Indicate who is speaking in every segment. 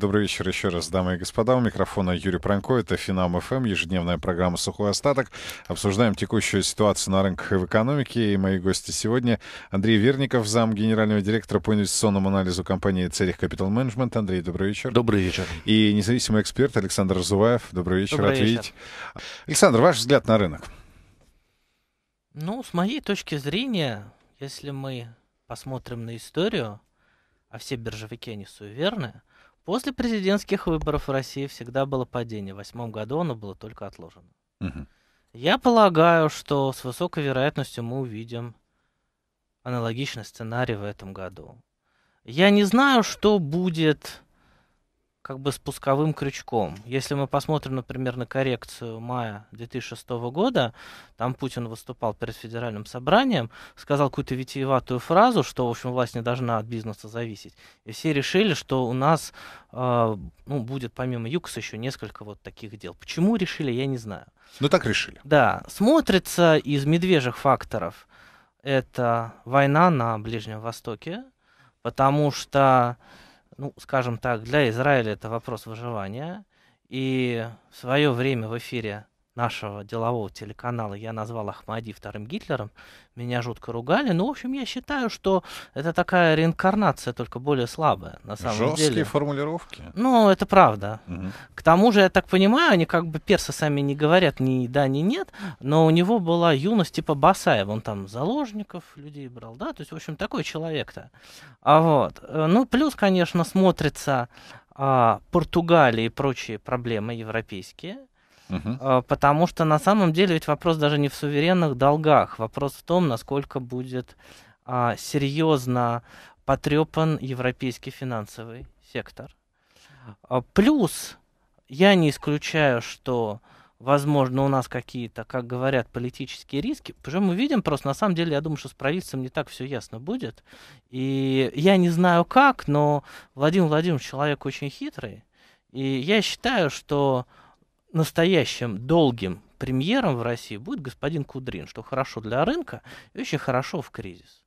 Speaker 1: Добрый вечер еще раз, дамы и господа. У микрофона Юрий Пронько. Это Финам ФМ, ежедневная программа «Сухой остаток». Обсуждаем текущую ситуацию на рынках и в экономике. И мои гости сегодня Андрей Верников, зам генерального директора по инвестиционному анализу компании «Церих Капитал Менеджмент». Андрей, добрый вечер. Добрый вечер. И независимый эксперт Александр Зуваев. Добрый вечер, добрый рад вечер. видеть. Александр, ваш взгляд на рынок?
Speaker 2: Ну, с моей точки зрения, если мы посмотрим на историю, а все биржевики, они суеверны, После президентских выборов в России всегда было падение. В восьмом году оно было только отложено. Угу. Я полагаю, что с высокой вероятностью мы увидим аналогичный сценарий в этом году. Я не знаю, что будет как бы спусковым крючком. Если мы посмотрим, например, на коррекцию мая 2006 года, там Путин выступал перед федеральным собранием, сказал какую-то витиеватую фразу, что, в общем, власть не должна от бизнеса зависеть. И все решили, что у нас э, ну, будет помимо ЮКС еще несколько вот таких дел. Почему решили, я не знаю. Ну так решили. Да, смотрится из медвежьих факторов это война на Ближнем Востоке, потому что ну, скажем так, для Израиля это вопрос выживания. И в свое время в эфире нашего делового телеканала я назвал Ахмади вторым Гитлером, меня жутко ругали. но ну, в общем, я считаю, что это такая реинкарнация, только более слабая, на самом Жесткие деле. Жесткие формулировки. Ну, это правда. Угу. К тому же, я так понимаю, они как бы персы сами не говорят ни да, ни нет, но у него была юность типа Басаева, он там заложников людей брал, да, то есть, в общем, такой человек-то. А вот, э, ну, плюс, конечно, смотрится а, Португалия и прочие проблемы европейские – Угу. Потому что на самом деле ведь вопрос даже не в суверенных долгах, вопрос в том, насколько будет а, серьезно потрепан европейский финансовый сектор. А, плюс я не исключаю, что возможно, у нас какие-то, как говорят, политические риски. Причем мы видим просто, на самом деле, я думаю, что с правительством не так все ясно будет. И я не знаю как, но Владимир Владимирович человек очень хитрый. И я считаю, что настоящим долгим премьером в России будет господин Кудрин, что хорошо для рынка и очень хорошо в кризис.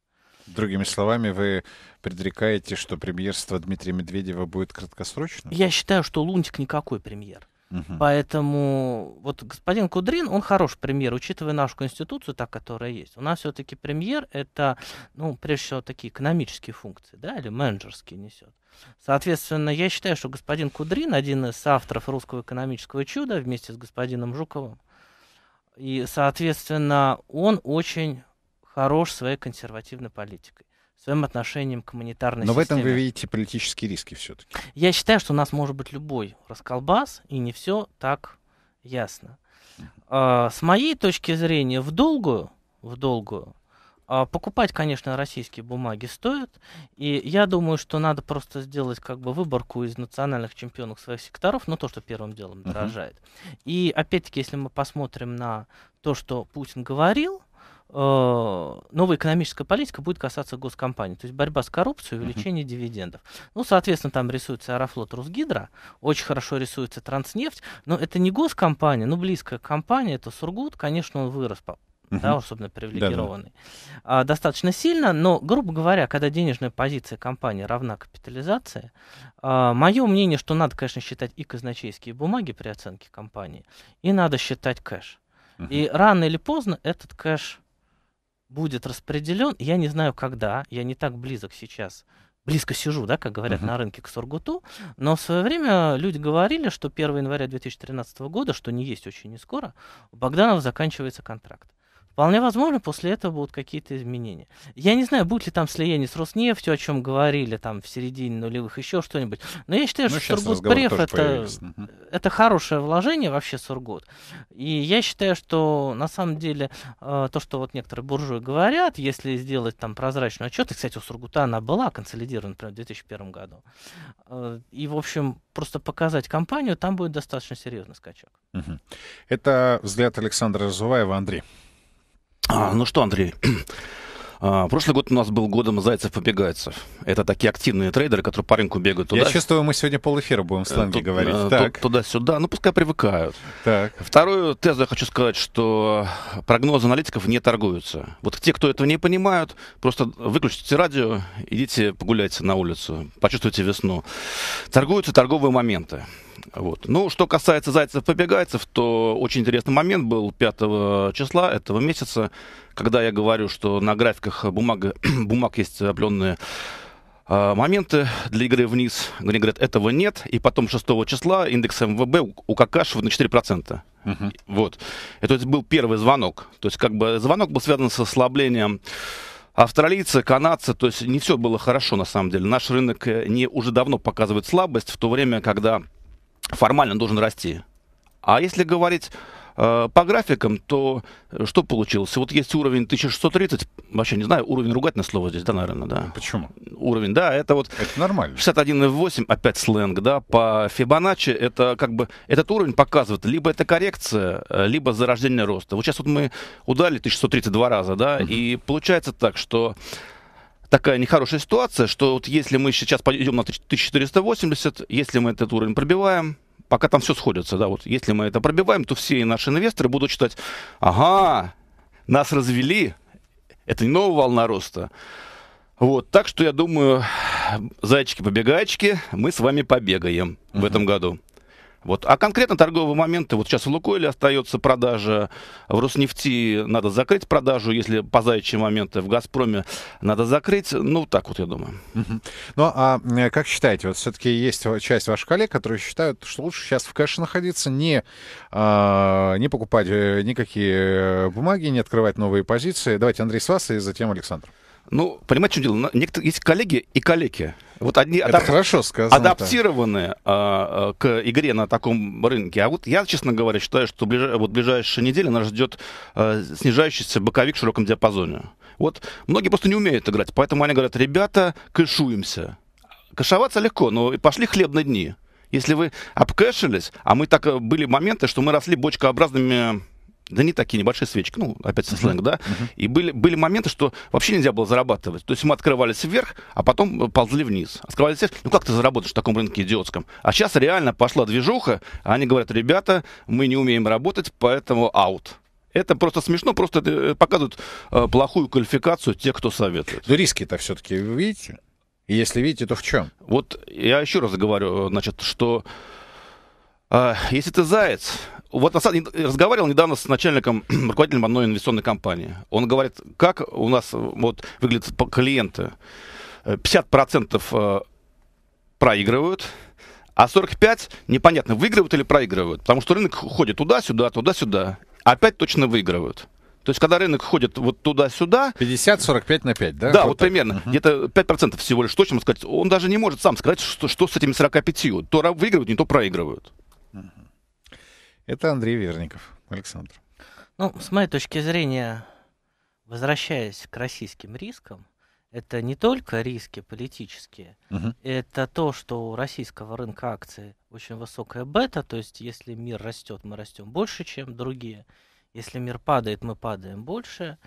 Speaker 1: Другими словами, вы предрекаете, что премьерство Дмитрия Медведева будет краткосрочным?
Speaker 2: Я считаю, что Лунтик никакой премьер. Угу. Поэтому вот господин Кудрин, он хороший премьер, учитывая нашу конституцию, та, которая есть. У нас все-таки премьер это, ну, прежде всего, такие экономические функции, да, или менеджерские несет. Соответственно, я считаю, что господин Кудрин, один из авторов русского экономического чуда вместе с господином Жуковым, и, соответственно, он очень хорош своей консервативной политикой своим отношением к монетарной Но системе. Но в этом вы видите политические риски все-таки. Я считаю, что у нас может быть любой расколбас, и не все так ясно. А, с моей точки зрения, в долгую, в долгую, а, покупать, конечно, российские бумаги стоит. И я думаю, что надо просто сделать как бы выборку из национальных чемпионов своих секторов, но то, что первым делом дорожает. Uh-huh. И опять-таки, если мы посмотрим на то, что Путин говорил, Э, новая экономическая политика будет касаться госкомпаний. То есть борьба с коррупцией, увеличение uh-huh. дивидендов. Ну, соответственно, там рисуется Аэрофлот, Русгидро, очень хорошо рисуется Транснефть, но это не госкомпания, но ну, близкая компания, это Сургут, конечно, он вырос по Да, особенно привилегированный. А, достаточно сильно, но, грубо говоря, когда денежная позиция компании равна капитализации, а, мое мнение, что надо, конечно, считать и казначейские бумаги при оценке компании, и надо считать кэш. Uh-huh. И рано или поздно этот кэш будет распределен, я не знаю когда, я не так близок сейчас близко сижу, да, как говорят uh-huh. на рынке к Сургуту, но в свое время люди говорили, что 1 января 2013 года, что не есть очень не скоро, у Богданова заканчивается контракт. Вполне возможно, после этого будут какие-то изменения. Я не знаю, будет ли там слияние с Роснефтью, о чем говорили там в середине нулевых, еще что-нибудь. Но я считаю, ну, что Сургутбреф это, это хорошее вложение вообще Сургут. И я считаю, что на самом деле э, то, что вот некоторые буржуи говорят, если сделать там прозрачный отчет, и, кстати, у Сургута она была консолидирована, например, в 2001 году. Э, и, в общем, просто показать компанию, там будет достаточно серьезный скачок.
Speaker 1: Это взгляд Александра
Speaker 3: Разуваева, Андрей. А, ну что, Андрей, а, Прошлый год у нас был годом зайцев-побегайцев. Это такие активные трейдеры, которые по рынку бегают туда. Я чувствую,
Speaker 1: мы сегодня полэфира
Speaker 3: будем в сленге говорить. Э, туда-сюда, ну пускай привыкают. Так. Вторую тезу я хочу сказать, что прогнозы аналитиков не торгуются. Вот те, кто этого не понимают, просто выключите радио, идите погуляйте на улицу, почувствуйте весну. Торгуются торговые моменты. Вот. Ну, что касается зайцев-побегайцев, то очень интересный момент был 5 числа этого месяца, когда я говорю, что на графиках бумага, бумаг есть определенные а, моменты для игры вниз. Они говорят, этого нет. И потом 6 числа индекс МВБ у Какашева на 4%. uh Вот. Это был первый звонок. То есть как бы звонок был связан с ослаблением австралийцы, канадцы, то есть не все было хорошо на самом деле. Наш рынок э, не уже давно показывает слабость, в то время, когда формально должен расти. А если говорить э, по графикам, то э, что получилось? Вот есть уровень 1630, вообще не знаю, уровень ругательное слово здесь, да, наверное, да. Почему? Уровень, да, это вот... Это нормально. 61,8, опять сленг, да, по Фибоначчи это как бы... Этот уровень показывает, либо это коррекция, э, либо зарождение роста. Вот сейчас вот мы ударили 1630 два раза, да, угу. и получается так, что такая нехорошая ситуация, что вот если мы сейчас пойдем на 1480, если мы этот уровень пробиваем, пока там все сходится, да, вот если мы это пробиваем, то все наши инвесторы будут считать, ага, нас развели, это не новая волна роста. Вот, так что я думаю, зайчики-побегайчики, мы с вами побегаем uh-huh. в этом году. Вот. А конкретно торговые моменты, вот сейчас в Лукойле остается продажа, в Роснефти надо закрыть продажу, если по заячьи моменты, в Газпроме надо закрыть, ну так вот я думаю.
Speaker 1: Ну а э, как считаете, вот все-таки есть часть ваших коллег, которые считают, что лучше сейчас в кэше находиться, не, а, не покупать э, никакие э, бумаги, не открывать новые позиции. Давайте, Андрей, с вас и затем Александр. Ну, понимаете,
Speaker 3: что дело? Некоторые, есть коллеги и коллеги. Вот одни Это адап... хорошо сказано, адаптированы да. а, к игре на таком рынке. А вот я, честно говоря, считаю, что ближ... вот ближайшая неделя нас ждет а, снижающийся боковик в широком диапазоне. Вот многие просто не умеют играть, поэтому они говорят, ребята, кэшуемся. Кэшоваться легко, но пошли хлебные дни. Если вы обкэшились, а мы так э, были моменты, что мы росли бочкообразными да не такие небольшие свечки, ну, опять со сленг, да, и были, были моменты, что вообще нельзя было зарабатывать. То есть мы открывались вверх, а потом э, ползли вниз. Открывались вверх, ну как ты заработаешь в таком рынке идиотском? А сейчас реально пошла движуха, а они говорят, ребята, мы не умеем работать, поэтому аут. Это просто смешно, просто э, показывают э, плохую квалификацию тех, кто советует. Но риски-то все-таки видите? если видите, то в чем? Вот я еще раз говорю, значит, что э, если ты заяц, вот разговаривал недавно с начальником, руководителем одной инвестиционной компании. Он говорит, как у нас э, вот выглядят клиенты. 50% э, э, проигрывают, а 45 непонятно, выигрывают или проигрывают. Потому что рынок ходит туда-сюда, туда-сюда. А опять точно выигрывают. То есть, когда рынок ходит вот туда-сюда... 50-45 на 5, да? Да, вот, вот примерно. Uh-huh. Где-то 5% всего лишь точно сказать. Он даже не может сам сказать, что, что с этими 45. То выигрывают, не то проигрывают. Uh-huh.
Speaker 1: Это Андрей Верников. Александр.
Speaker 2: Ну, с моей точки зрения, возвращаясь к российским рискам, это не только риски политические, угу. это то, что у российского рынка акций очень высокая бета, то есть если мир растет, мы растем больше, чем другие, если мир падает, мы падаем больше.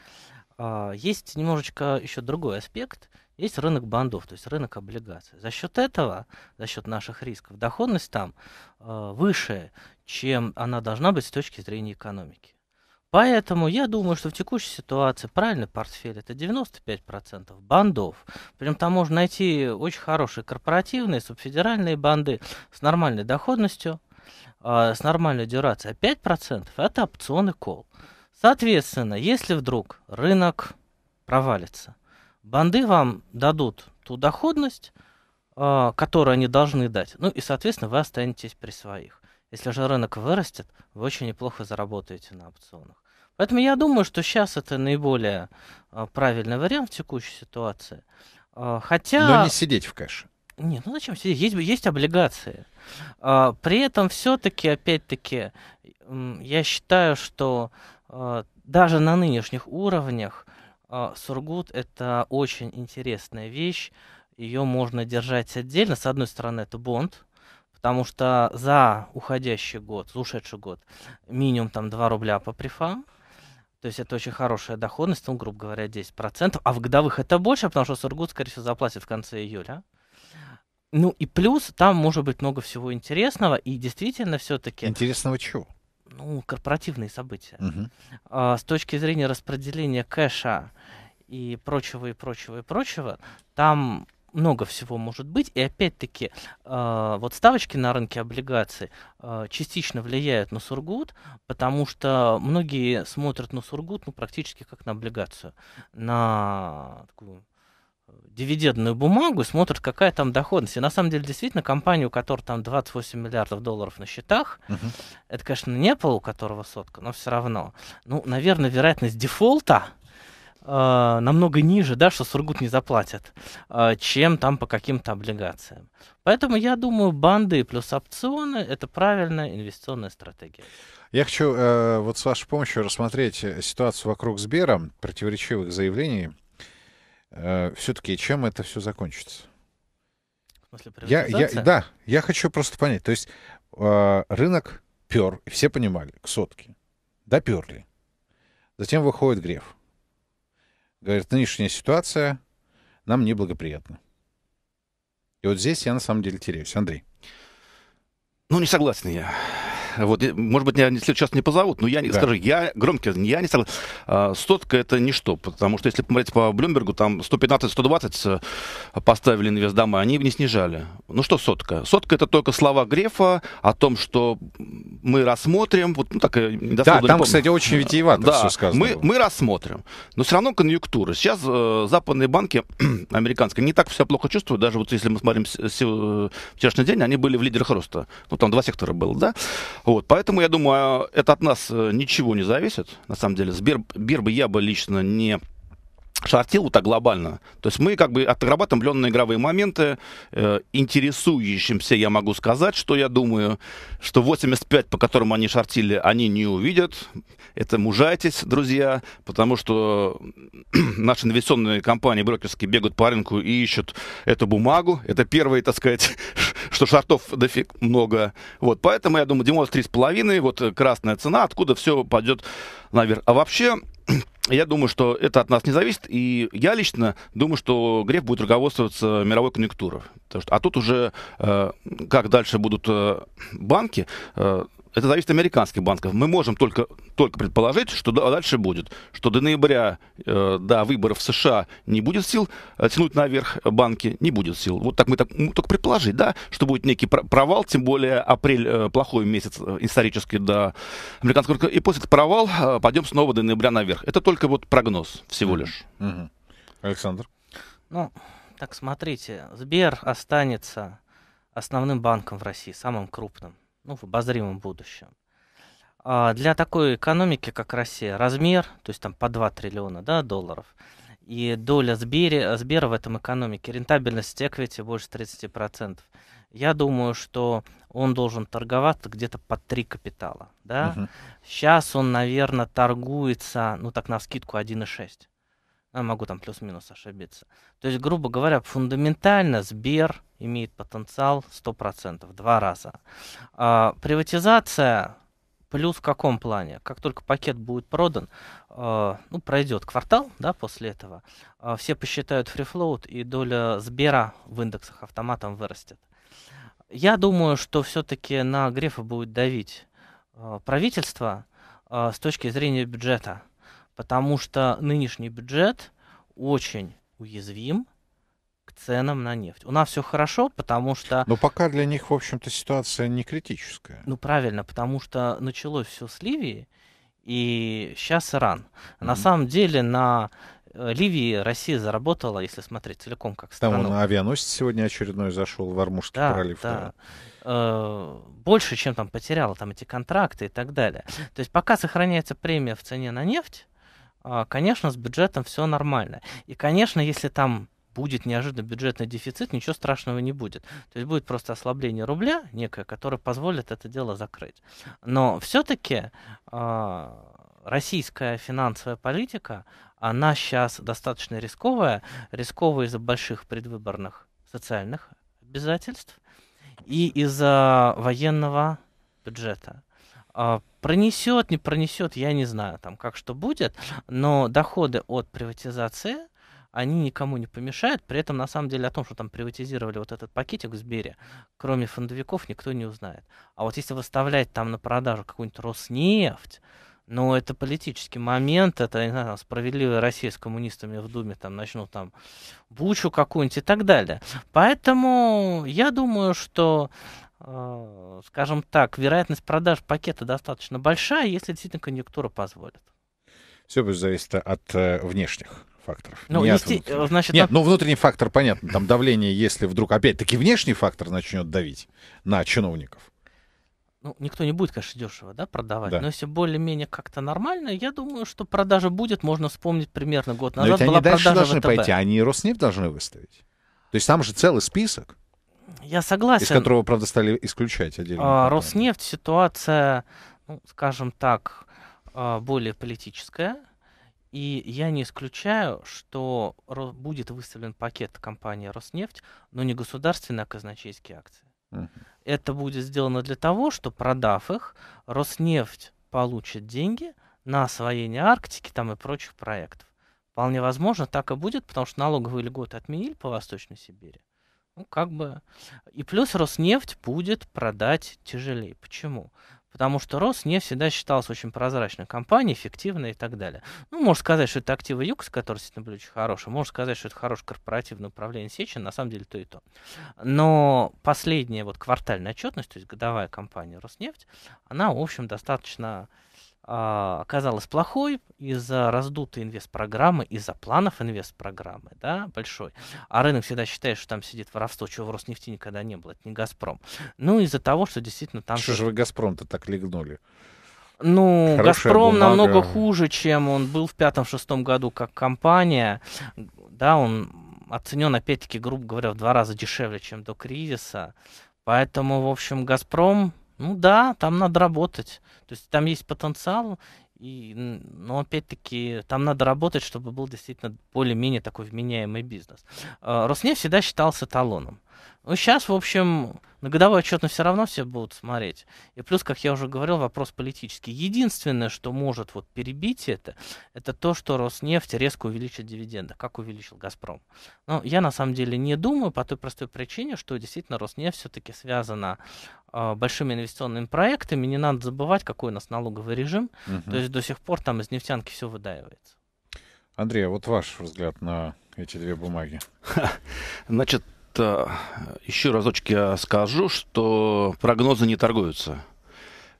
Speaker 2: А, есть немножечко еще другой аспект – есть рынок бандов, то есть рынок облигаций. За счет этого, за счет наших рисков, доходность там э, выше, чем она должна быть с точки зрения экономики. Поэтому я думаю, что в текущей ситуации правильный портфель это 95% бандов. Прям там можно найти очень хорошие корпоративные, субфедеральные банды с нормальной доходностью, э, с нормальной дюрацией. А 5% это опционы кол. Соответственно, если вдруг рынок провалится – банды вам дадут ту доходность, а, которую они должны дать. Ну и, соответственно, вы останетесь при своих. Если же рынок вырастет, вы очень неплохо заработаете на опционах. Поэтому я думаю, что сейчас это наиболее а, правильный вариант в текущей ситуации. А, хотя... Но не сидеть в кэше. Нет, ну зачем сидеть? Есть, есть облигации. При этом все-таки, опять-таки, я считаю, что даже на нынешних уровнях а, сургут – это очень интересная вещь. Ее можно держать отдельно. С одной стороны, это бонд, потому что за уходящий год, за ушедший год, минимум там 2 рубля по префам. То есть это очень хорошая доходность, ну, грубо говоря, 10%. А в годовых это больше, потому что Сургут, скорее всего, заплатит в конце июля. Ну и плюс там может быть много всего интересного. И действительно все-таки... Интересного чего? ну, корпоративные события. Угу. А, с точки зрения распределения кэша и прочего, и прочего, и прочего, там много всего может быть. И опять-таки, а, вот ставочки на рынке облигаций а, частично влияют на Сургут, потому что многие смотрят на Сургут ну, практически как на облигацию, на такую дивидендную бумагу и смотрят, какая там доходность. И на самом деле, действительно, компания, у которой там 28 миллиардов долларов на счетах, uh-huh. это, конечно, не Apple, у которого сотка, но все равно. Ну, наверное, вероятность дефолта э, намного ниже, да, что Сургут не заплатят, э, чем там по каким-то облигациям. Поэтому я думаю, банды плюс опционы – это правильная инвестиционная стратегия.
Speaker 1: Я хочу э, вот с вашей помощью рассмотреть э, ситуацию вокруг Сбера, противоречивых заявлений – Э, все-таки чем это все закончится?
Speaker 2: В я, я, да,
Speaker 1: я хочу просто понять. То есть э, рынок пер, все понимали, к сотке. Доперли. Затем выходит Греф. Говорит, нынешняя ситуация нам неблагоприятна. И вот здесь я на самом деле теряюсь. Андрей.
Speaker 3: Ну, не согласен я вот, может быть, меня сейчас не позовут, но я не, да. скажи, я громко, я не согласен. А, сотка это ничто, потому что если посмотреть по Блюмбергу, там 115-120 поставили инвестдома, они не снижали. Ну что сотка? Сотка это только слова Грефа о том, что мы рассмотрим, вот, ну так, э, Да, там, кстати, очень витиевато да, все сказано. Мы, мы рассмотрим, но все равно конъюнктура. Сейчас э, западные банки, американские, не так все плохо чувствуют, даже вот если мы смотрим э, вчерашний день, они были в лидерах роста. Ну там два сектора было, да? Вот, поэтому, я думаю, а, это от нас э, ничего не зависит, на самом деле. Сбер, Бир бы я бы лично не шортил вот так глобально. То есть мы как бы отрабатываем определенные игровые моменты. Э, интересующимся я могу сказать, что я думаю, что 85, по которым они шортили, они не увидят. Это мужайтесь, друзья, потому что наши инвестиционные компании брокерские бегают по рынку и ищут эту бумагу. Это первые, так сказать, что шортов дофиг много. Вот, поэтому, я думаю, 93,5, вот э, красная цена, откуда все пойдет наверх. А вообще, я думаю, что это от нас не зависит, и я лично думаю, что Греф будет руководствоваться мировой конъюнктурой. А тут уже, э, как дальше будут э, банки, э, это зависит от американских банков. Мы можем только, только предположить, что дальше будет. Что до ноября, э, до выборов в США не будет сил, тянуть наверх банки не будет сил. Вот так мы, так, мы ну, только предположить, да, что будет некий провал, тем более апрель э, плохой месяц э, исторически до американского. И после этого провал э, пойдем снова до ноября наверх. Это только только вот прогноз всего лишь. Угу. Александр?
Speaker 2: Ну, так смотрите, Сбер останется основным банком в России, самым крупным, ну, в обозримом будущем. А для такой экономики, как Россия, размер, то есть там по 2 триллиона да, долларов, и доля Сбери, Сбера в этом экономике, рентабельность эквити больше 30% я думаю, что он должен торговаться где-то по три капитала. Да? Угу. Сейчас он, наверное, торгуется, ну так на скидку 1,6. Ну, я могу там плюс-минус ошибиться. То есть, грубо говоря, фундаментально Сбер имеет потенциал 100%, два раза. А, приватизация плюс в каком плане? Как только пакет будет продан, э, ну, пройдет квартал, да, после этого, э, все посчитают фрифлоут, и доля Сбера в индексах автоматом вырастет. Я думаю, что все-таки на Грефа будет давить а, правительство а, с точки зрения бюджета, потому что нынешний бюджет очень уязвим к ценам на нефть. У нас все хорошо, потому что... Но пока для них, в общем-то, ситуация не критическая. Ну, правильно, потому что началось все с Ливии, и сейчас Иран. Mm-hmm. На самом деле на Э, Ливии Россия заработала, если смотреть целиком как страну. Там он
Speaker 1: авианосец сегодня очередной зашел в Армужский да, пролив. Да.
Speaker 2: Э, больше, чем там потеряла, там эти контракты и так далее. То есть пока сохраняется премия в цене на нефть, а, конечно, с бюджетом все нормально. И, конечно, если там будет неожиданный бюджетный дефицит, ничего страшного не будет. То есть будет просто ослабление рубля некое, которое позволит это дело закрыть. Но все-таки э, а, российская финансовая политика, она сейчас достаточно рисковая. Рисковая из-за больших предвыборных социальных обязательств и из-за военного бюджета. А, пронесет, не пронесет, я не знаю, там как что будет, но доходы от приватизации они никому не помешают. При этом, на самом деле, о том, что там приватизировали вот этот пакетик в Сбере, кроме фондовиков, никто не узнает. А вот если выставлять там на продажу какую-нибудь Роснефть, но это политический момент, это, не знаю, справедливая Россия с коммунистами в Думе там начнут там бучу какую-нибудь и так далее. Поэтому я думаю, что э, скажем так, вероятность продаж пакета достаточно большая, если действительно конъюнктура позволит.
Speaker 1: Все будет зависеть от э, внешних факторов. Ну, не есте... от значит, Нет, ну внутренний фактор понятно. Там давление, если вдруг опять-таки внешний фактор начнет давить на чиновников,
Speaker 2: ну, никто не будет, конечно, дешево да, продавать, да. но если более-менее как-то нормально, я думаю, что продажа будет. Можно вспомнить примерно год назад но ведь они была дальше продажа должны ВТБ. пойти,
Speaker 1: они Роснефть должны выставить. То есть там же целый список.
Speaker 2: Я согласен. Из которого,
Speaker 1: правда, стали исключать отдельно. А, Роснефть
Speaker 2: ситуация, ну, скажем так, а, более политическая. И я не исключаю, что будет выставлен пакет компании Роснефть, но не государственные, а казначейские акции. Uh-huh. Это будет сделано для того, что продав их, Роснефть получит деньги на освоение Арктики там и прочих проектов. Вполне возможно, так и будет, потому что налоговые льготы отменили по Восточной Сибири. Ну, как бы... И плюс Роснефть будет продать тяжелее. Почему? потому что Роснефть всегда считалась очень прозрачной компанией, эффективной и так далее. Ну, можно сказать, что это активы ЮКС, которые действительно были очень хорошие, можно сказать, что это хорошее корпоративное управление Сечин, на самом деле то и то. Но последняя вот квартальная отчетность, то есть годовая компания Роснефть, она, в общем, достаточно а, оказалась плохой из-за раздутой инвест-программы, из-за планов инвест-программы, да, большой. А рынок всегда считает, что там сидит воровство, чего в Роснефти никогда не было, это не «Газпром». Ну, из-за того, что действительно там... Что же вы «Газпром»-то так легнули? Ну, Хорошая «Газпром» бумага. намного хуже, чем он был в пятом-шестом году как компания. Да, он оценен, опять-таки, грубо говоря, в два раза дешевле, чем до кризиса. Поэтому, в общем, «Газпром» Ну да, там надо работать. То есть там есть потенциал, и, но опять-таки там надо работать, чтобы был действительно более-менее такой вменяемый бизнес. А, Роснефть всегда считался талоном. Ну, сейчас, в общем, на годовой отчетно все равно все будут смотреть. И плюс, как я уже говорил, вопрос политический. Единственное, что может вот перебить это, это то, что Роснефть резко увеличит дивиденды, как увеличил Газпром. Но ну, я на самом деле не думаю по той простой причине, что действительно Роснефть все-таки связана а, большими инвестиционными проектами, не надо забывать, какой у нас налоговый режим. Угу. То есть до сих пор там из нефтянки все выдаивается.
Speaker 3: Андрей, а вот ваш взгляд на эти две бумаги. Значит, а, еще разочек я скажу, что прогнозы не торгуются.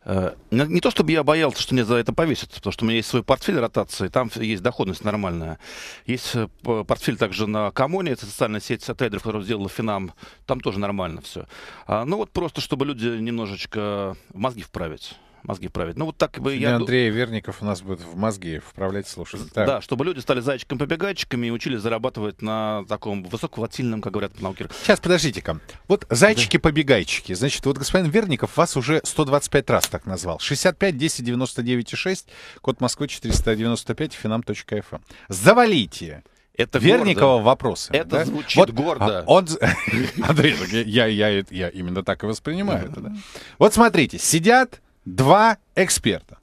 Speaker 3: Э, не то чтобы я боялся, что мне за это повесят, потому что у меня есть свой портфель ротации, там есть доходность нормальная. Есть э, портфель также на Камоне, это социальная сеть трейдеров, которую сделала Финам, там тоже нормально все. А, ну вот просто, чтобы люди немножечко мозги вправить мозги вправить. Ну, вот так бы я... Андрей
Speaker 1: Верников у нас будет в мозги
Speaker 3: вправлять, слушать. Так. Да, чтобы люди стали зайчиком побегайчиками и учились зарабатывать на таком высоковатильном, как говорят науки. Сейчас, подождите-ка. Вот зайчики-побегайчики. Значит, вот господин
Speaker 1: Верников вас уже 125 раз так назвал. 65 10 99 6, код Москвы 495, финам.фм. Эм. Завалите! Это Верникова гордо. вопросы. Это да? звучит вот, а, гордо. он, Андрей, я, я, я именно так и воспринимаю это. Да? Вот смотрите, сидят Два эксперта.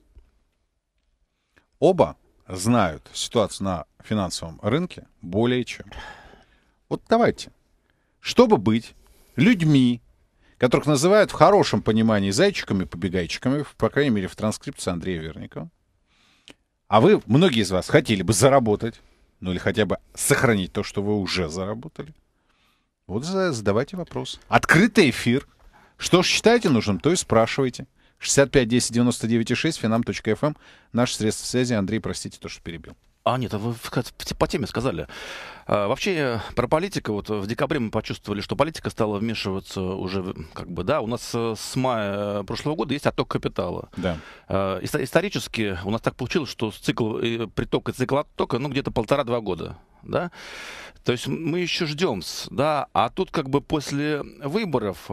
Speaker 1: Оба знают ситуацию на финансовом рынке более чем. Вот давайте. Чтобы быть людьми, которых называют в хорошем понимании зайчиками-побегайчиками, по крайней мере, в транскрипции Андрея Верникова, а вы, многие из вас, хотели бы заработать, ну или хотя бы сохранить то, что вы уже заработали, вот задавайте вопрос. Открытый эфир. Что считаете нужным, то и спрашивайте. 65 10 99 6, финам.фм наш средство связи. Андрей,
Speaker 3: простите то, что перебил. А, нет, вы по теме сказали. А, вообще, э, про политику, вот э, в декабре мы почувствовали, что политика стала вмешиваться уже, как бы, да, у нас э, с мая прошлого года есть отток капитала. Да. А, исторически у нас так получилось, что цикл притока и цикл оттока, ну, где-то полтора-два года, да. То есть мы еще ждем, да, а тут как бы после выборов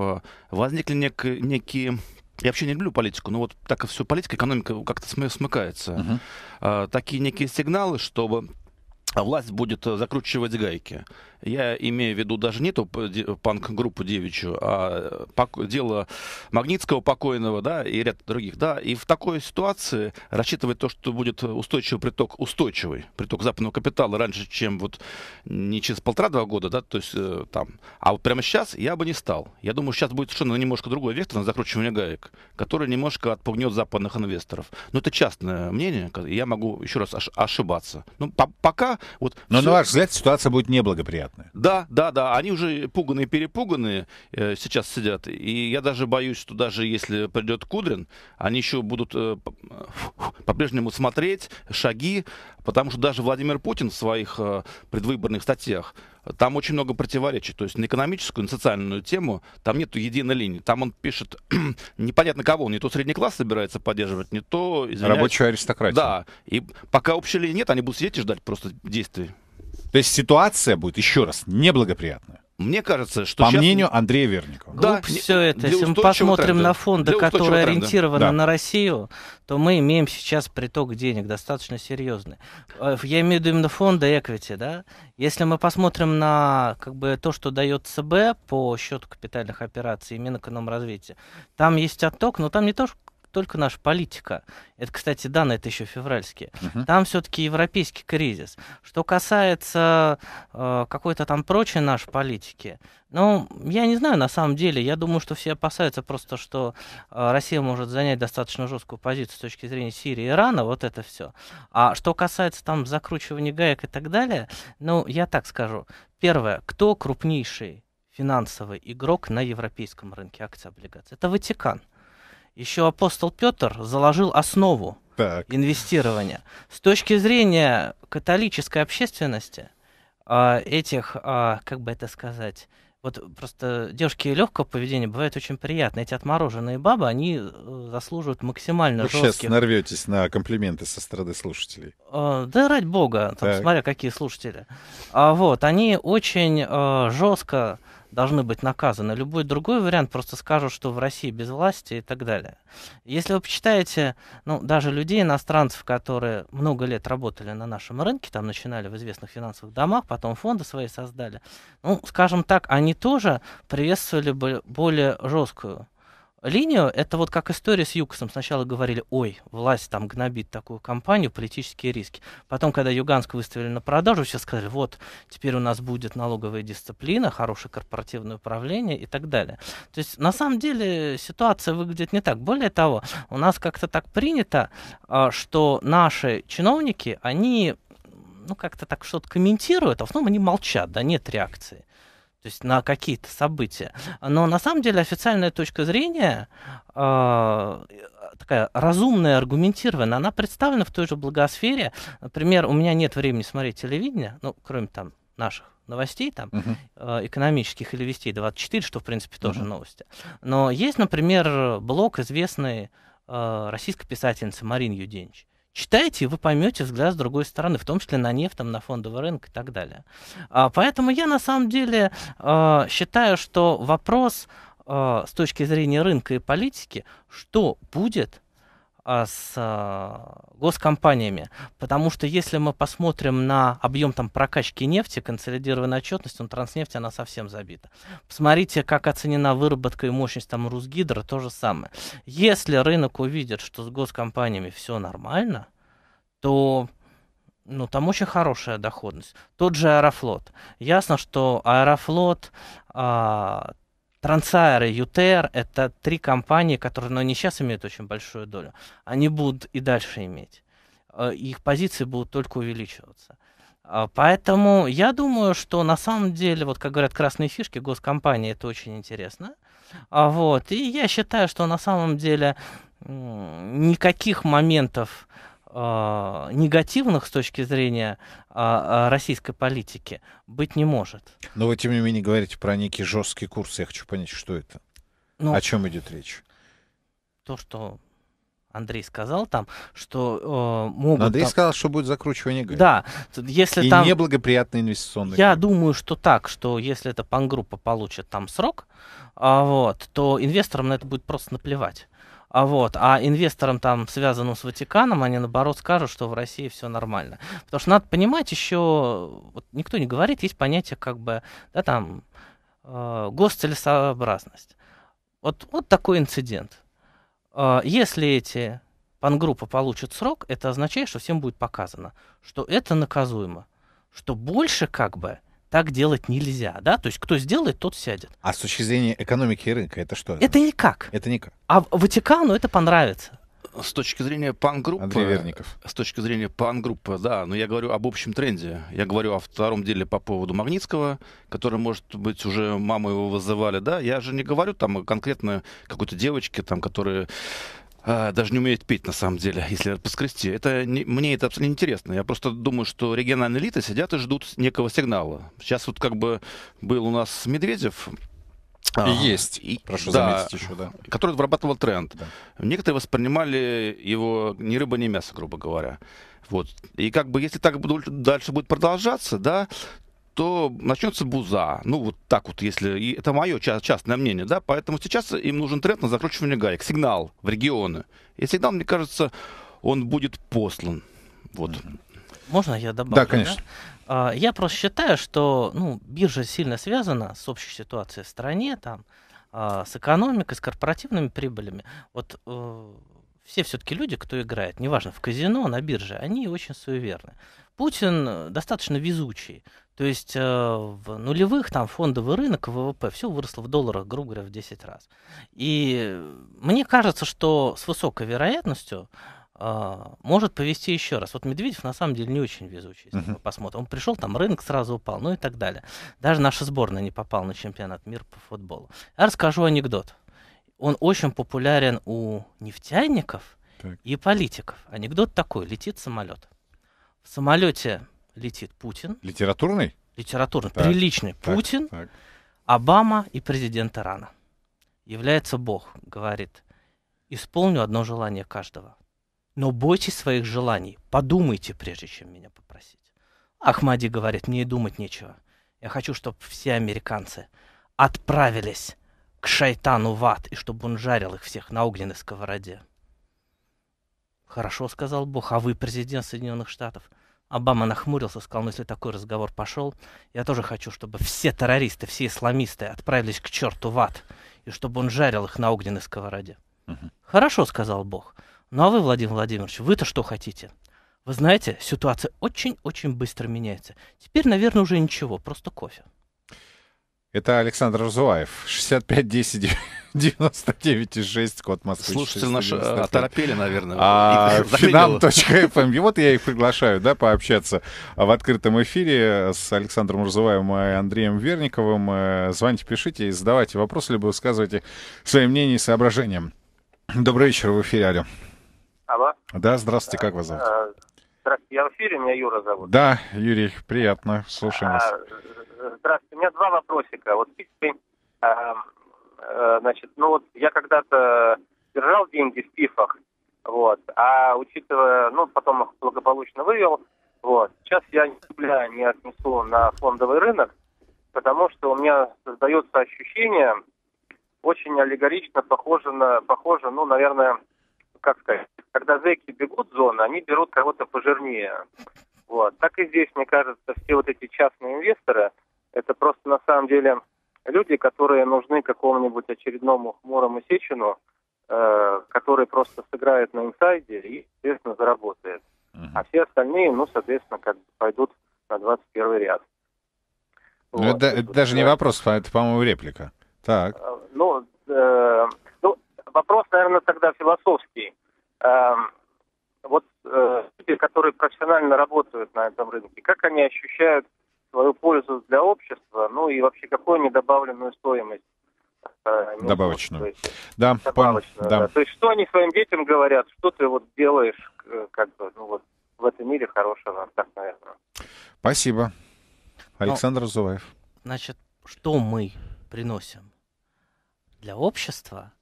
Speaker 3: возникли нек- некие я вообще не люблю политику, но вот так и все политика, экономика как-то смыкается. Угу. Uh-huh. Такие некие сигналы, чтобы а, власть будет э, закручивать гайки. Я имею в виду даже не ту панк-группу девичью, а э, дело Магнитского покойного, да, и ряд других, да. И в такой ситуации рассчитывать то, что будет устойчивый приток, устойчивый приток западного капитала раньше, чем вот не через полтора-два года, да, то есть э, там, а вот прямо сейчас я бы не стал. Я думаю, сейчас будет совершенно немножко другой вектор на закручивание гаек, который немножко отпугнет западных инвесторов. Но это частное мнение, я могу еще раз ошибаться. Ну, пока вот... Но все... на ваш взгляд ситуация будет неблагоприятна непонятное. Да, да, да. Они уже пуганные, перепуганные э, сейчас сидят. И я даже боюсь, что даже если придет Кудрин, они еще будут э, по-прежнему смотреть шаги, потому что даже Владимир Путин в своих э, предвыборных статьях э, там очень много противоречий. То есть на экономическую, на социальную тему там нет единой линии. Там он пишет непонятно кого. Он не то средний класс собирается поддерживать, не то... Извиняюсь, Рабочую аристократию. Да. И пока общей линии нет, они будут сидеть и ждать просто действий. То есть ситуация будет, еще раз, неблагоприятная. Мне кажется, что По сейчас... мнению Андрея Верникова. Да, Глуп все это. Если мы посмотрим тренда. на фонды, которые ориентированы да. на
Speaker 2: Россию, то мы имеем сейчас приток денег достаточно серьезный. Э, я имею в виду именно фонды эквити, да? Если мы посмотрим на как бы, то, что дает ЦБ по счету капитальных операций и Минэкономразвития, там есть отток, но там не то, только наша политика. Это, кстати, данные это еще февральские. Угу. Там все-таки европейский кризис. Что касается э, какой-то там прочей нашей политики, ну, я не знаю, на самом деле, я думаю, что все опасаются просто, что э, Россия может занять достаточно жесткую позицию с точки зрения Сирии и Ирана, вот это все. А что касается там закручивания гаек и так далее, ну, я так скажу. Первое, кто крупнейший финансовый игрок на европейском рынке акций облигаций? Это Ватикан еще апостол Петр заложил основу так. инвестирования. С точки зрения католической общественности, а, этих, а, как бы это сказать, вот просто девушки легкого поведения бывают очень приятные, Эти отмороженные бабы, они э, заслуживают максимально Вы жестких... сейчас
Speaker 1: нарветесь на комплименты со стороны слушателей.
Speaker 2: А, да ради бога, там, смотря какие слушатели. А Вот, они очень э, жестко должны быть наказаны. Любой другой вариант просто скажут, что в России без власти и так далее. Если вы почитаете, ну, даже людей, иностранцев, которые много лет работали на нашем рынке, там начинали в известных финансовых домах, потом фонды свои создали, ну, скажем так, они тоже приветствовали бы более жесткую линию, это вот как история с ЮКОСом. Сначала говорили, ой, власть там гнобит такую компанию, политические риски. Потом, когда Юганск выставили на продажу, все сказали, вот, теперь у нас будет налоговая дисциплина, хорошее корпоративное управление и так далее. То есть, на самом деле, ситуация выглядит не так. Более того, у нас как-то так принято, а, что наши чиновники, они ну, как-то так что-то комментируют, а в основном они молчат, да, нет реакции то есть на какие-то события. Но на самом деле официальная точка зрения, э, такая разумная, аргументированная, она представлена в той же благосфере. Например, у меня нет времени смотреть телевидение, ну, кроме там наших новостей, там, uh-huh. э, экономических или вестей 24, что, в принципе, тоже uh-huh. новости. Но есть, например, блог известный э, российской писательницы Марин Юденч. Читайте, и вы поймете взгляд с другой стороны, в том числе на нефть, там, на фондовый рынок и так далее. А, поэтому я на самом деле а, считаю, что вопрос а, с точки зрения рынка и политики, что будет а, с а, госкомпаниями. Потому что если мы посмотрим на объем там, прокачки нефти, консолидированная отчетность, он ну, транснефть, она совсем забита. Посмотрите, как оценена выработка и мощность там, Русгидро, то же самое. Если рынок увидит, что с госкомпаниями все нормально, то ну, там очень хорошая доходность. Тот же Аэрофлот. Ясно, что Аэрофлот а, Трансайр и UTR — это три компании, которые, но ну, не сейчас имеют очень большую долю, они будут и дальше иметь. Э, их позиции будут только увеличиваться. А, поэтому я думаю, что на самом деле, вот как говорят красные фишки, госкомпании это очень интересно. А, вот. И я считаю, что на самом деле никаких моментов а, негативных с точки зрения а, а, российской политики быть не может. Но вы,
Speaker 1: тем не менее, говорите про некий жесткий курс. Я хочу понять, что это. Ну, О чем идет речь?
Speaker 2: То, что Андрей сказал там, что э, могут... Андрей там... сказал, что будет закручивание ГЭ. Да. Если И там... неблагоприятный инвестиционный... Я кредит. думаю, что так, что если эта пангруппа получит там срок, а, вот, то инвесторам на это будет просто наплевать. А вот, а инвесторам там, связанным с Ватиканом, они наоборот скажут, что в России все нормально. Потому что надо понимать еще, вот никто не говорит, есть понятие как бы, да, там, э, госцелесообразность. Вот, вот такой инцидент. Э, если эти пангруппы получат срок, это означает, что всем будет показано, что это наказуемо, что больше как бы так делать нельзя, да? То есть кто сделает, тот сядет. А с точки зрения экономики и рынка это что? Это никак. Это никак. А Ватикану это понравится. С точки зрения пангруппы... Андрей Верников. С точки зрения
Speaker 3: пангруппы, да. Но я говорю об общем тренде. Я говорю о втором деле по поводу Магнитского, который, может быть, уже маму его вызывали, да. Я же не говорю там конкретно какой-то девочке, там, которая а, даже не умеет петь, на самом деле, если поскрести. Это не, мне это абсолютно интересно. Я просто думаю, что региональные элиты сидят и ждут некого сигнала. Сейчас вот как бы был у нас Медведев, а, есть, и, прошу да, заметить еще, да. Который вырабатывал тренд. Да. Некоторые воспринимали его ни рыба, ни мясо, грубо говоря. Вот. И как бы если так дальше будет продолжаться, да, что начнется буза. Ну, вот так вот, если... И это мое частное мнение, да, поэтому сейчас им нужен тренд на закручивание гаек, сигнал в регионы. И сигнал, мне кажется, он будет послан. Вот.
Speaker 2: Можно я добавлю? Да, конечно. Да? Я просто считаю, что ну, биржа сильно связана с общей ситуацией в стране, там, а, с экономикой, с корпоративными прибылями. Вот э, все все-таки люди, кто играет, неважно, в казино, на бирже, они очень суеверны. Путин э, достаточно везучий. То есть э, в нулевых там фондовый рынок, ВВП, все выросло в долларах, грубо говоря, в 10 раз. И мне кажется, что с высокой вероятностью э, может повести еще раз. Вот Медведев на самом деле не очень везучий, если uh-huh. мы посмотрим. Он пришел, там рынок сразу упал, ну и так далее. Даже наша сборная не попала на чемпионат мира по футболу. Я расскажу анекдот. Он очень популярен у нефтяников так. и политиков. Анекдот такой. Летит самолет. В самолете летит Путин. Литературный? Литературный, так, приличный. Так, Путин, так. Обама и президент Ирана. Является Бог, говорит, исполню одно желание каждого. Но бойтесь своих желаний, подумайте, прежде чем меня попросить. Ахмади говорит, мне и думать нечего. Я хочу, чтобы все американцы отправились к шайтану в ад, и чтобы он жарил их всех на огненной сковороде. Хорошо, сказал Бог, а вы президент Соединенных Штатов – Обама нахмурился, сказал, ну если такой разговор пошел, я тоже хочу, чтобы все террористы, все исламисты отправились к черту в ад, и чтобы он жарил их на огненной сковороде. Хорошо, сказал Бог. Ну а вы, Владимир Владимирович, вы-то что хотите? Вы знаете, ситуация очень-очень быстро меняется. Теперь, наверное, уже ничего, просто кофе.
Speaker 1: Это Александр Зуаев, 65 10 99,6 код Москвы. Слушатели наши э, оторопели, наверное. А, Финам.фм. Эм. И вот я их приглашаю, да, пообщаться в открытом эфире с Александром Мурзуваем и Андреем Верниковым. Э, звоните, пишите и задавайте вопросы, либо высказывайте свои мнения и соображения. Добрый вечер, в эфире, алло. Алло. Да, здравствуйте, как вас зовут?
Speaker 4: Э, здравствуйте, я в эфире, меня Юра зовут. Да,
Speaker 1: Юрий, приятно, слушаем а, вас.
Speaker 4: Здравствуйте, у меня два вопросика. Вот, Э, значит, ну вот я когда-то держал деньги в пифах, вот, а учитывая, ну, потом их благополучно вывел, вот, сейчас я ни рубля не отнесу на фондовый рынок, потому что у меня создается ощущение, очень аллегорично похоже на, похоже, ну, наверное, как сказать, когда зэки бегут в зону, они берут кого-то пожирнее. Вот. Так и здесь, мне кажется, все вот эти частные инвесторы, это просто на самом деле люди, которые нужны какому-нибудь очередному хмурому Сечину, э, который просто сыграет на инсайде и, естественно, заработает. Uh-huh. А все остальные, ну, соответственно, как бы пойдут на 21 ряд.
Speaker 1: Ну, вот. это, это даже не вопрос, а это, по-моему, реплика. Так.
Speaker 4: Э, ну, э, ну, вопрос, наверное, тогда философский. Э, вот э, люди, которые профессионально работают на этом рынке, как они ощущают свою пользу для общества, ну и вообще какую добавленную стоимость. Э, добавочную. есть,
Speaker 1: да, добавочную да. да. То есть
Speaker 4: что они своим детям говорят, что ты вот делаешь, э, как бы, ну вот в этом мире хорошего, так,
Speaker 1: наверное. Спасибо. Ну, Александр ну, Зуваев.
Speaker 2: Значит, что мы приносим для общества,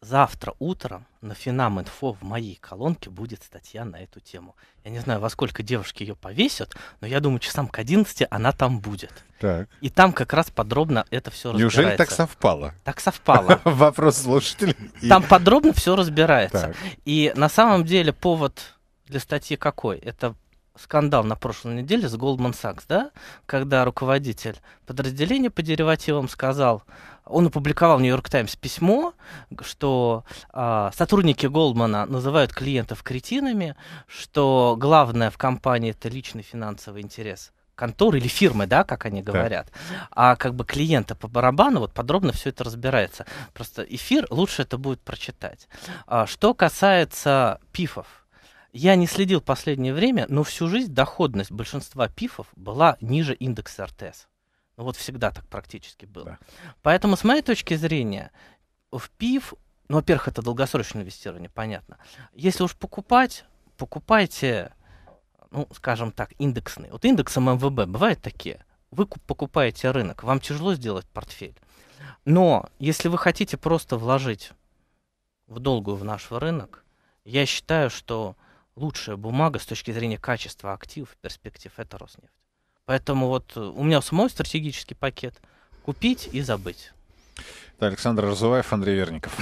Speaker 2: Завтра утром на Финам.Инфо в моей колонке будет статья на эту тему. Я не знаю, во сколько девушки ее повесят, но я думаю, часам к 11 она там будет. Так. И там как раз подробно это все разбирается. Неужели так совпало? Так совпало.
Speaker 1: Вопрос слушателей. Там подробно
Speaker 2: все разбирается. И на самом деле повод для статьи какой? Это скандал на прошлой неделе с Goldman Sachs, да, когда руководитель подразделения по деривативам сказал, он опубликовал в Нью-Йорк Таймс письмо, что э, сотрудники Голдмана называют клиентов кретинами, что главное в компании это личный финансовый интерес конторы или фирмы, да, как они говорят, да. а как бы клиента по барабану, вот подробно все это разбирается. Просто эфир лучше это будет прочитать. А, что касается пифов, я не следил последнее время, но всю жизнь доходность большинства пифов была ниже индекса РТС. Ну вот всегда так практически было. Да. Поэтому с моей точки зрения в пиф, ну во-первых, это долгосрочное инвестирование, понятно. Если уж покупать, покупайте, ну скажем так, индексные. Вот индексом эм МВБ бывают такие. Вы покупаете рынок, вам тяжело сделать портфель. Но если вы хотите просто вложить в долгую в наш рынок, я считаю, что лучшая бумага с точки зрения качества активов и перспектив это Роснефть. Поэтому вот э, у меня у самого стратегический пакет купить и забыть.
Speaker 3: Александр Разуваев, Андрей Верников.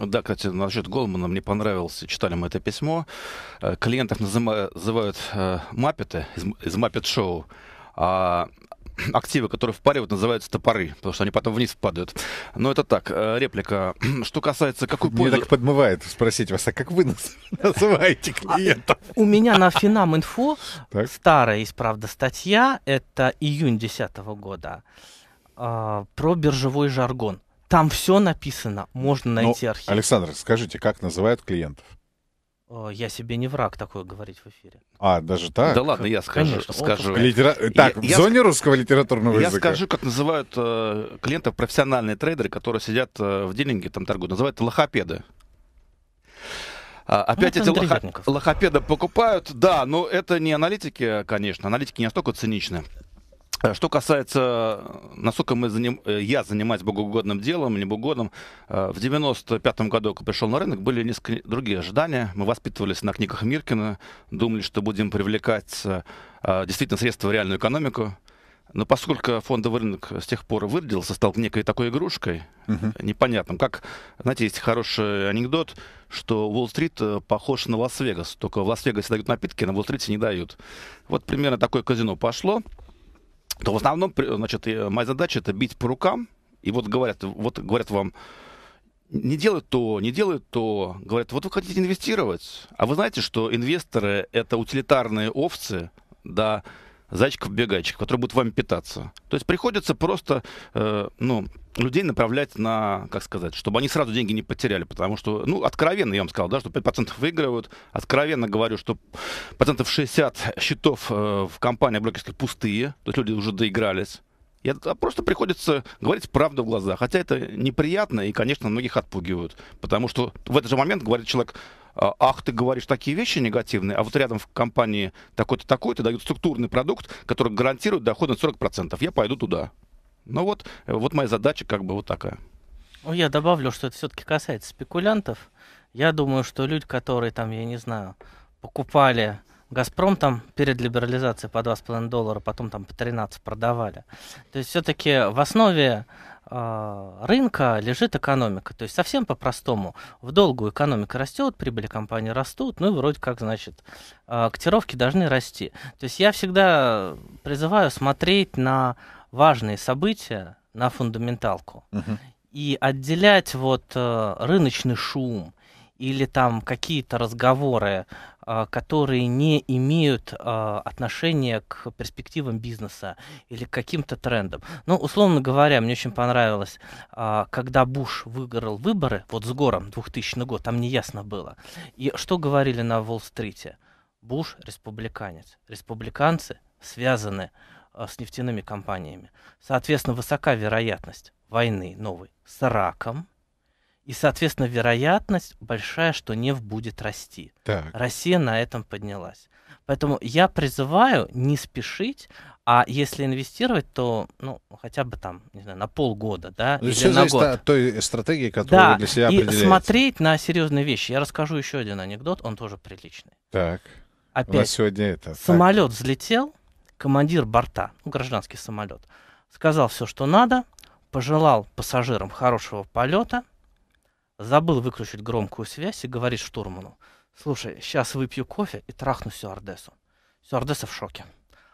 Speaker 3: Да, кстати, насчет Голмана мне понравилось, читали мы это письмо. Э, клиентов называют э, маппеты из, из маппет-шоу, а активы, которые впаривают, называются топоры, потому что они потом вниз падают. Но это так, э, реплика. Что касается, какой Мне так подмывает спросить вас, а как вы
Speaker 2: называете а, клиентов? У меня на Финам Инфо старая есть, правда, статья, это июнь 2010 года, а, про биржевой жаргон. Там все написано, можно ну, найти архив.
Speaker 1: Александр, скажите, как называют клиентов?
Speaker 2: Э, я себе не враг такое говорить в эфире.
Speaker 1: А, даже так? Да ладно, я скажу. Конечно, скажу. Литера... Так, я, в зоне я... русского литературного я языка. Я скажу,
Speaker 2: как называют
Speaker 3: э, клиентов профессиональные трейдеры, которые сидят э, в дилинге, там торгуют. Называют лохопеды. А, ну, опять ну, эти лохо... лохопеды покупают. Да, но это не аналитики, конечно. Аналитики не настолько циничны. Э, что касается, э, насколько мы заним... Э, я занимаюсь богоугодным делом, не в 95 году, когда пришел на рынок, были несколько другие ожидания. Мы воспитывались на книгах Миркина, думали, что будем привлекать действительно средства в реальную экономику. Но поскольку фондовый рынок с тех пор выродился, стал некой такой игрушкой, uh-huh. непонятным. Как, знаете, есть хороший анекдот, что Уолл-стрит похож на Лас-Вегас. Только в Лас-Вегасе дают напитки, на Уолл-стрите не дают. Вот примерно такое казино пошло то в основном, значит, э, моя задача это бить по рукам. И вот говорят, вот говорят вам, не делают то, не делают то. Говорят, вот вы хотите инвестировать. А вы знаете, что инвесторы это утилитарные овцы, да, зайчиков-бегайчиков, которые будут вами питаться. То есть приходится просто э, ну, людей направлять на, как сказать, чтобы они сразу деньги не потеряли, потому что, ну, откровенно, я вам сказал, да, что 5% выигрывают, откровенно говорю, что процентов 60 счетов э, в компании брокерских пустые, то есть люди уже доигрались, и а просто приходится говорить правду в глаза. Хотя это неприятно и, конечно, многих отпугивают. Потому что в этот же момент говорит человек, а, ах, ты говоришь такие вещи негативные, а вот рядом в компании такой-то, такой-то дают структурный продукт, который гарантирует доход на 40%. Я пойду туда. Ну вот, э, вот моя задача как бы вот такая.
Speaker 2: Ну, я добавлю, что это все-таки касается спекулянтов. Я думаю, что люди, которые там, я не знаю, покупали Газпром там перед либерализацией по 2,5 доллара, потом там по 13 продавали. То есть все-таки в основе а, рынка лежит экономика. То есть совсем по-простому. В долгую экономика растет, прибыли компании растут, ну и вроде как, значит, а, котировки должны расти. То есть я всегда призываю смотреть на важные события, на фундаменталку. Угу. И отделять вот э, рыночный шум или там какие-то разговоры а, которые не имеют а, отношения к перспективам бизнеса или к каким-то трендам. Ну, условно говоря, мне очень понравилось, а, когда Буш выиграл выборы, вот с гором 2000 год, там неясно было. И что говорили на Уолл-стрите? Буш – республиканец. Республиканцы связаны с нефтяными компаниями. Соответственно, высока вероятность войны новой с Ираком – и, соответственно, вероятность большая, что нефть будет расти. Так. Россия на этом поднялась. Поэтому я призываю не спешить, а если инвестировать, то ну, хотя бы там, не знаю, на полгода, да, ну, или на год. от той стратегии, которую да, вы для себя и смотреть на серьезные вещи. Я расскажу еще один анекдот, он тоже приличный. Так, Опять. у нас сегодня это... Самолет так. взлетел, командир борта, ну, гражданский самолет, сказал все, что надо, пожелал пассажирам хорошего полета – Забыл выключить громкую связь и говорит штурману. «Слушай, сейчас выпью кофе и трахну стюардессу». Стюардесса в шоке.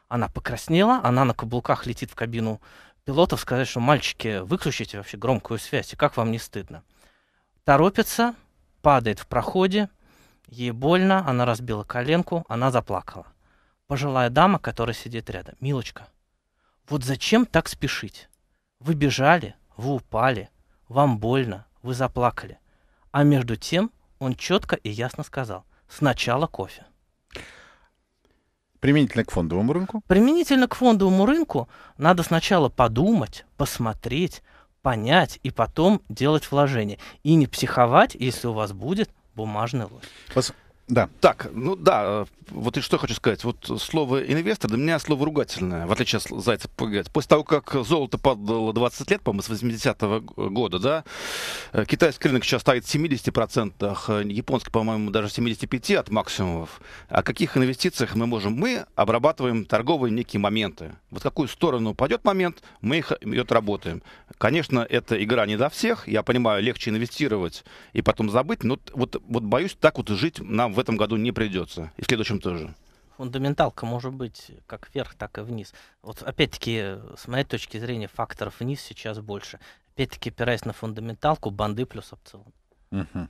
Speaker 2: Она покраснела, она на каблуках летит в кабину пилотов сказать, что мальчики, выключите вообще громкую связь, и как вам не стыдно. Торопится, падает в проходе, ей больно, она разбила коленку, она заплакала. Пожилая дама, которая сидит рядом. «Милочка, вот зачем так спешить? Вы бежали, вы упали, вам больно, вы заплакали. А между тем он четко и ясно сказал, сначала кофе. Применительно к фондовому рынку? Применительно к фондовому рынку надо сначала подумать, посмотреть, понять и потом делать вложение. И не психовать, если у вас будет бумажный лось. Пос... Да. Так, ну да, э, вот и что я хочу сказать. Вот
Speaker 3: слово инвестор для меня слово ругательное, в отличие от Зайца пугает. После того, как золото падало 20 лет, по-моему, с 80-го года, да, э, китайский рынок сейчас стоит в 70%, э, японский, по-моему, даже 75% от максимумов. О каких инвестициях мы можем? Мы обрабатываем торговые некие моменты. Вот в какую сторону пойдет момент, мы их, ее работаем. Конечно, эта игра не для всех. Я понимаю, легче инвестировать и потом забыть, но вот, вот боюсь, так вот жить нам в этом году не придется. И в следующем тоже
Speaker 2: фундаменталка может быть как вверх, так и вниз. Вот опять-таки, с моей точки зрения, факторов вниз сейчас больше. Опять-таки, опираясь на фундаменталку, банды плюс опцион.
Speaker 4: Угу.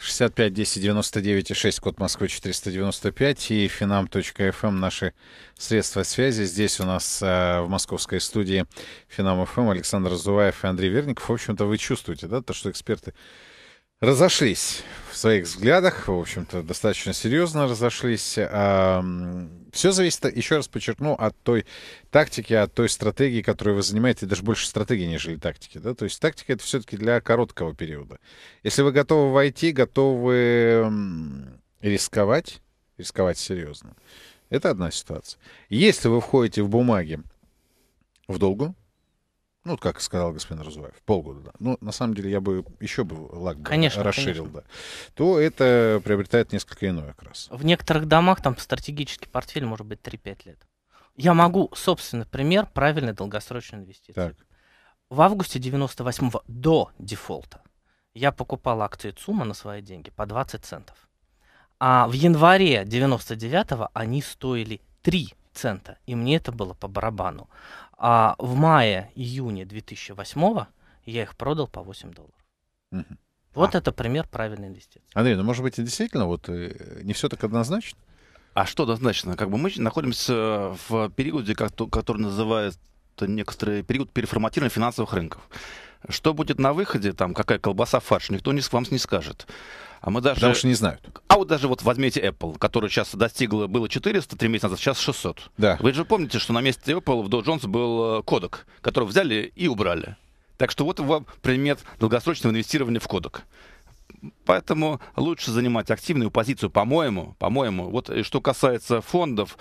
Speaker 1: 65 10 99 и 6, код Москвы 495 и finam.fm, эм, наши средства связи. Здесь у нас э, в московской студии Финам.фм эм Александр Разуваев и Андрей Верников. В общем-то, вы чувствуете, да, то, что эксперты разошлись в своих взглядах, в общем-то, достаточно серьезно разошлись. А, Все зависит, еще раз подчеркну, от той тактики, от той стратегии, которую вы занимаете, даже больше стратегии, нежели тактики. Да? То есть тактика это все-таки для короткого периода. Если вы готовы войти, готовы рисковать, рисковать серьезно, это одна ситуация. Если вы входите в бумаги в долгу, ну, как сказал господин Разуваев, полгода, да. Ну, на самом деле, я бы еще бы лак конечно, расширил, конечно. да. То это приобретает несколько иной как
Speaker 2: В некоторых домах там стратегический портфель может быть 3-5 лет. Я могу, собственно, пример правильной долгосрочной инвестиции. Так. В августе 98-го, до дефолта, я покупал акции ЦУМа на свои деньги по 20 центов. А в январе 99-го они стоили 3 цента, и мне это было по барабану. А в мае-июне 2008 я их продал по 8 долларов. Угу. Вот а. это пример правильной инвестиции.
Speaker 3: Андрей, ну может быть и действительно вот э, не все так однозначно? А что однозначно? Как бы мы находимся в периоде, который называется некоторый период переформатирования финансовых рынков. Что будет на выходе, там, какая колбаса, фарш, никто не, вам не скажет. А мы даже... Потому что не знают. А вот даже вот возьмите Apple, который сейчас достигло было 400 три месяца назад, сейчас 600. Да. Вы же помните, что на месте Apple в Dow Jones был э, кодек, который взяли и убрали. Так что вот вам пример долгосрочного инвестирования в кодек. Поэтому лучше занимать активную позицию, по-моему, по-моему. Вот и э, что касается фондов,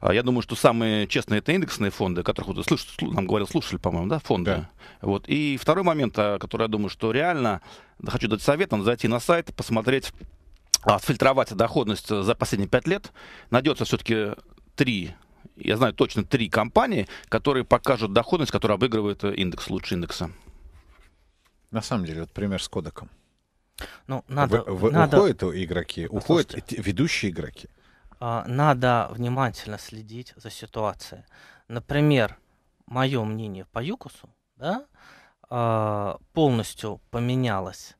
Speaker 3: а я думаю, что самые честные это индексные фонды, о которых вот слыш, нам говорил слушатель, по-моему, да, фонды. Да. Вот. И второй момент, а, который я думаю, что реально хочу дать совет, надо зайти на сайт, посмотреть, отфильтровать а, доходность за последние пять лет. Найдется все-таки три я знаю точно три компании, которые покажут доходность, которая обыгрывает э, индекс, лучше индекса.
Speaker 1: На самом деле, вот пример с кодеком.
Speaker 2: Ну, надо, в, в, надо... Уходят
Speaker 1: игроки, уходят ведущие игроки.
Speaker 2: А, надо внимательно следить за ситуацией. Например, мое мнение по ЮКОСу да, а, полностью поменялось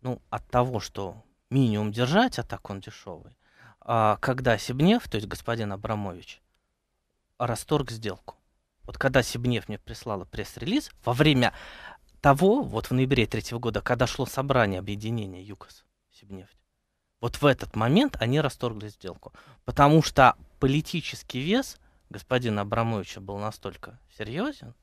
Speaker 2: ну, от того, что минимум держать, а так он дешевый, а когда Сибнев, то есть господин Абрамович, расторг сделку. Вот когда Сибнев мне прислала пресс-релиз, во время того, вот в ноябре третьего года, когда шло собрание объединения ЮКОС, Сибнефть, вот в этот момент они расторгли сделку. Потому что политический вес господина Абрамовича был настолько серьезен,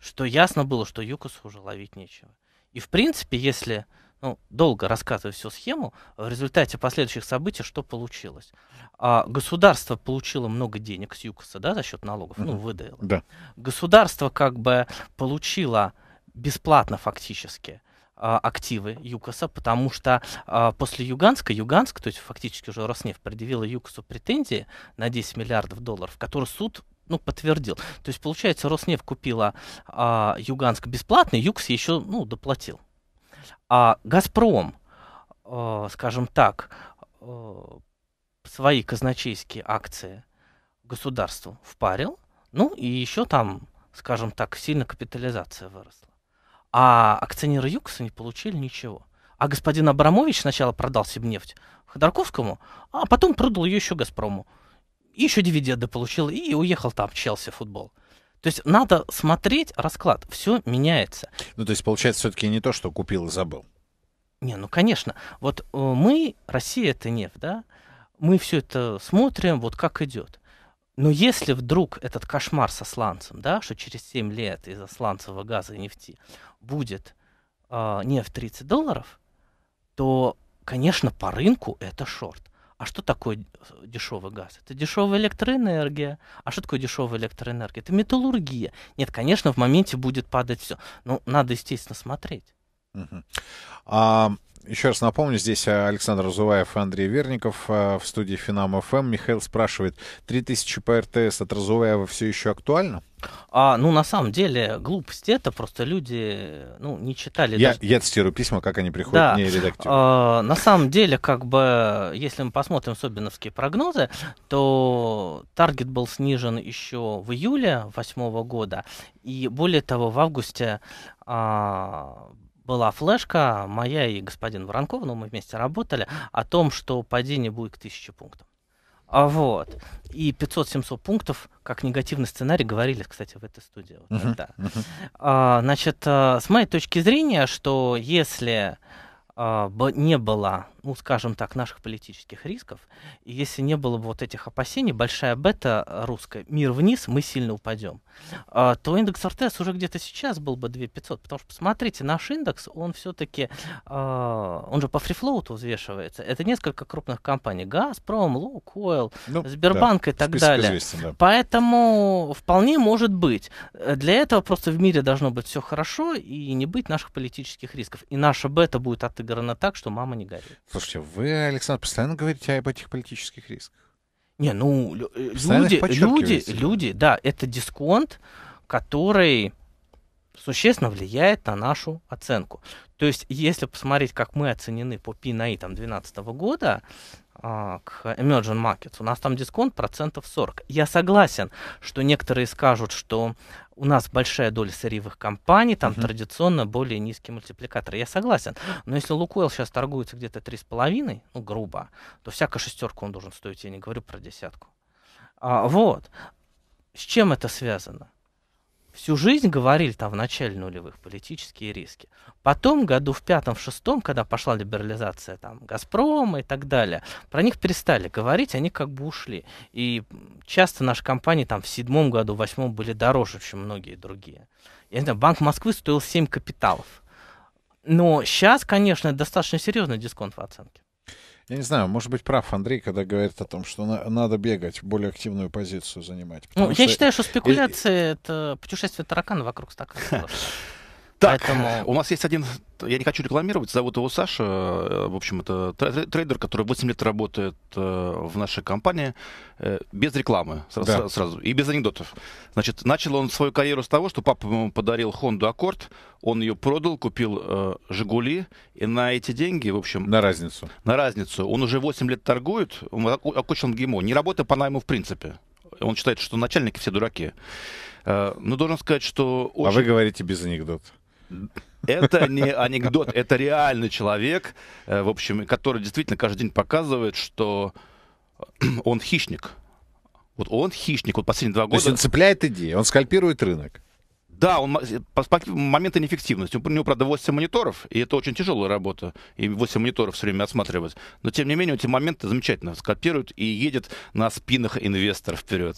Speaker 2: что ясно было, что Юкосу уже ловить нечего. И в принципе, если ну, долго рассказывать всю схему, в результате последующих событий что получилось? А, государство получило много денег с ЮКОСа, да, за счет налогов, ну, выдало. Да. Государство как бы получило бесплатно фактически а, активы ЮКОСа, потому что а, после Юганска, Юганск, то есть фактически уже Роснефть предъявила ЮКОСу претензии на 10 миллиардов долларов, которые суд ну, подтвердил. То есть, получается, Роснефть купила а, Юганск бесплатно, ЮКС еще ну, доплатил. А Газпром, а, скажем так, а, свои казначейские акции государству впарил, ну и еще там, скажем так, сильно капитализация выросла а акционеры ЮКСа не получили ничего. А господин Абрамович сначала продал себе нефть Ходорковскому, а потом продал ее еще Газпрому. И еще дивиденды получил, и уехал там в Челси футбол. То есть надо смотреть расклад, все меняется. Ну, то есть, получается, все-таки не то, что купил и забыл. Не, ну, конечно. Вот э, мы, Россия, это нефть, да? Мы все это смотрим, вот как идет. Но если вдруг этот кошмар со сланцем, да, что через 7 лет из-за сланцевого газа и нефти, будет э, не в 30 долларов, то, конечно, по рынку это шорт. А что такое э, дешевый газ? Это дешевая электроэнергия. А что такое дешевая электроэнергия? Это металлургия. Нет, конечно, в моменте будет падать все. Но ну, надо, естественно, смотреть.
Speaker 1: Uh-huh. А, еще раз напомню, здесь э, Александр Разуваев и Андрей Верников э, в студии Финам ФМ. Михаил спрашивает, 3000 по РТС от Разуваева все еще актуально?
Speaker 2: А, ну, на самом деле, глупость это, просто люди, ну, не читали. Я, даже...
Speaker 1: я цитирую письма, как они приходят, да. не редактирую.
Speaker 2: А, на самом деле, как бы, если мы посмотрим Собиновские прогнозы, то таргет был снижен еще в июле 2008 года, и более того, в августе а, была флешка моя и господин Воронков, но мы вместе работали, о том, что падение будет к 1000 пунктов, А вот. И 500-700 пунктов, как негативный сценарий, говорили, кстати, в этой студии. Вот тогда. А, значит, э, с моей точки зрения, что если а, не было ну, скажем так, наших политических рисков. И если не было бы вот этих опасений, большая бета русская, мир вниз, мы сильно упадем, а, то индекс РТС уже где-то сейчас был бы 2500, потому что, посмотрите, наш индекс, он все-таки, а, он же по фрифлоуту взвешивается. Это несколько крупных компаний, Газпром, Лукойл, ну, Сбербанк да, и так далее. Известен, да. Поэтому вполне может быть. Для этого просто в мире должно быть все хорошо и не быть наших политических рисков. И наша бета будет отыграна так, что мама не горит.
Speaker 1: Слушайте, вы, Александр, постоянно говорите об этих политических рисках. Не, ну, э, люди, люди,
Speaker 2: люди, да, это дисконт, который существенно влияет на нашу оценку. То есть, если посмотреть, как мы оценены по PNI e там 2012 года а, к Emerging Markets, у нас там дисконт процентов 40. Я согласен, что некоторые скажут, что у нас большая доля сырьевых компаний, там угу. традиционно более низкий мультипликатор. Я согласен. Но если Лукойл сейчас торгуется где-то 3,5, ну, грубо, то всякая шестерка он должен стоить, я не говорю про десятку. А, вот. С чем это связано? всю жизнь говорили там в начале нулевых политические риски. Потом, году в пятом, в шестом, когда пошла либерализация там Газпрома и так далее, про них перестали говорить, они как бы ушли. И часто наши компании там в седьмом году, в восьмом были дороже, чем многие другие. Я не знаю, Банк Москвы стоил 7 капиталов. Но сейчас, конечно, достаточно серьезный дисконт в оценке.
Speaker 1: Я не знаю, может быть, прав Андрей, когда говорит о том, что на, надо бегать, более активную позицию занимать. Ну, я считаю, что спекуляция
Speaker 2: и... — это путешествие таракана вокруг стакана.
Speaker 3: Так, Поэтому... у нас есть один, я не хочу рекламировать, зовут его Саша. Э, в общем, это трейдер, который 8 лет работает э, в нашей компании э, без рекламы да. сразу и без анекдотов. Значит, начал он свою карьеру с того, что папа ему подарил Honda Аккорд, он ее продал, купил Жигули, и на эти деньги, в общем... На разницу. На разницу. Он уже 8 лет торгует, он окончил ГИМО, не работая по найму в принципе. Он считает, что начальники все дураки. Но должен сказать, что... Очень... А вы говорите без анекдотов. Это не анекдот, это реальный человек, э, в общем, который действительно каждый день показывает, что он хищник. Вот он хищник, вот последние два года. То есть он цепляет идеи, он скальпирует рынок. Да, он моменты неэффективности. У него, правда, 8 мониторов, и это очень тяжелая работа, и 8 мониторов все время отсматривать. Но, тем не менее, эти моменты замечательно скопируют и едет на спинах инвестор вперед.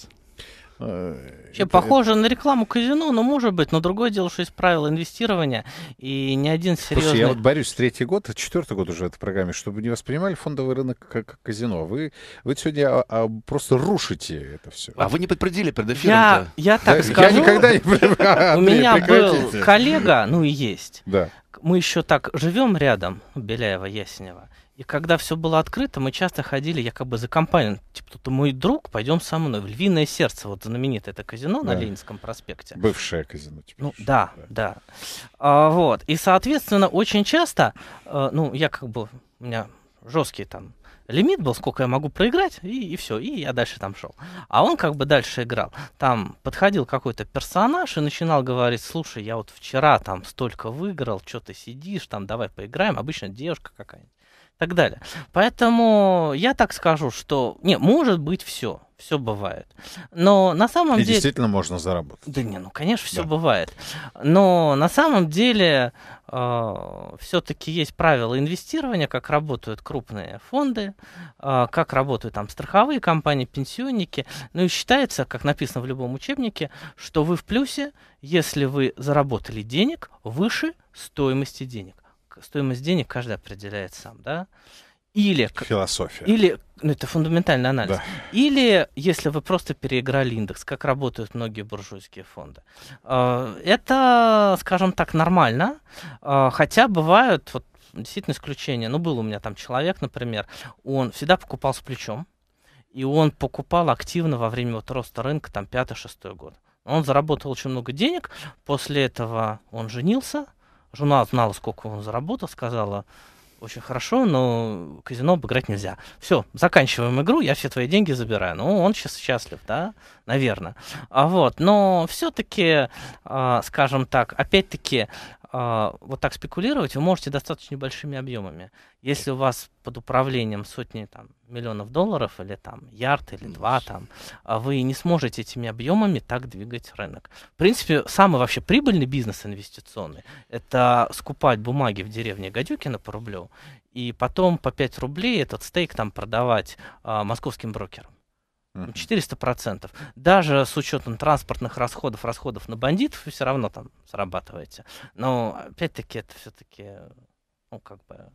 Speaker 3: Э,
Speaker 1: Вообще, похоже это...
Speaker 2: на рекламу казино, но может быть. Но другое дело, что есть правила инвестирования, и ни один серьезный... Слушай, я вот
Speaker 1: борюсь третий год, четвертый год уже в этой программе, чтобы не воспринимали фондовый рынок как, казино. Вы, вы сегодня а, а, просто рушите это все. А вы
Speaker 2: не подтвердили перед эфиром -то? Я, я так да, скажу. Я никогда не... У меня был коллега, ну и есть. Да. Мы еще так живем рядом, Беляева, Ясенева. И когда все было открыто, мы часто ходили якобы за компанию. Типа, тут мой друг, пойдем со мной. В Львиное сердце, вот знаменитое это казино да. на Ленинском проспекте. Бывшее казино. Типа, ну, да, да. да. А, вот. И, соответственно, очень часто, э, ну, я как бы, у меня жесткий там лимит был, сколько я могу проиграть, и, и все, и я дальше там шел. А он как бы дальше играл. Там подходил какой-то персонаж и начинал говорить, слушай, я вот вчера там столько выиграл, что ты сидишь, там давай поиграем. Обычно девушка какая-нибудь так далее. Поэтому я так скажу, что не, может быть все. Все бывает. Но на самом и деле... Действительно можно заработать. Да не, ну конечно, все да. бывает. Но на самом деле э, все-таки есть правила инвестирования, как работают крупные фонды, э, как работают там страховые компании, пенсионники. Ну и считается, как написано в любом учебнике, что вы в плюсе, если вы заработали денег выше стоимости денег стоимость денег каждый определяет сам, да? Или... Философия. Или, ну это фундаментальный анализ. Да. Или, если вы просто переиграли индекс, как работают многие буржуйские фонды. А, это, скажем так, нормально, а, хотя бывают вот, действительно исключения. Ну, был у меня там человек, например, он всегда покупал с плечом, и он покупал активно во время вот роста рынка, там, 5-6 год. Он заработал очень много денег, после этого он женился, Жена знала, сколько он заработал, сказала, очень хорошо, но казино обыграть нельзя. Все, заканчиваем игру, я все твои деньги забираю. Ну, он сейчас счастлив, да, наверное. А вот, но все-таки, а, скажем так, опять-таки, а, вот так спекулировать вы можете достаточно небольшими объемами. Если у вас под управлением сотни там, миллионов долларов или там ярд или два там, а вы не сможете этими объемами так двигать рынок. В принципе, самый вообще прибыльный бизнес инвестиционный – это скупать бумаги в деревне Гадюкина по рублю и потом по 5 рублей этот стейк там продавать а, московским брокерам. 400%. Ну, Даже с учетом транспортных расходов, расходов на бандитов, вы все равно там срабатываете. Но, опять-таки, это все-таки, ну, как бы,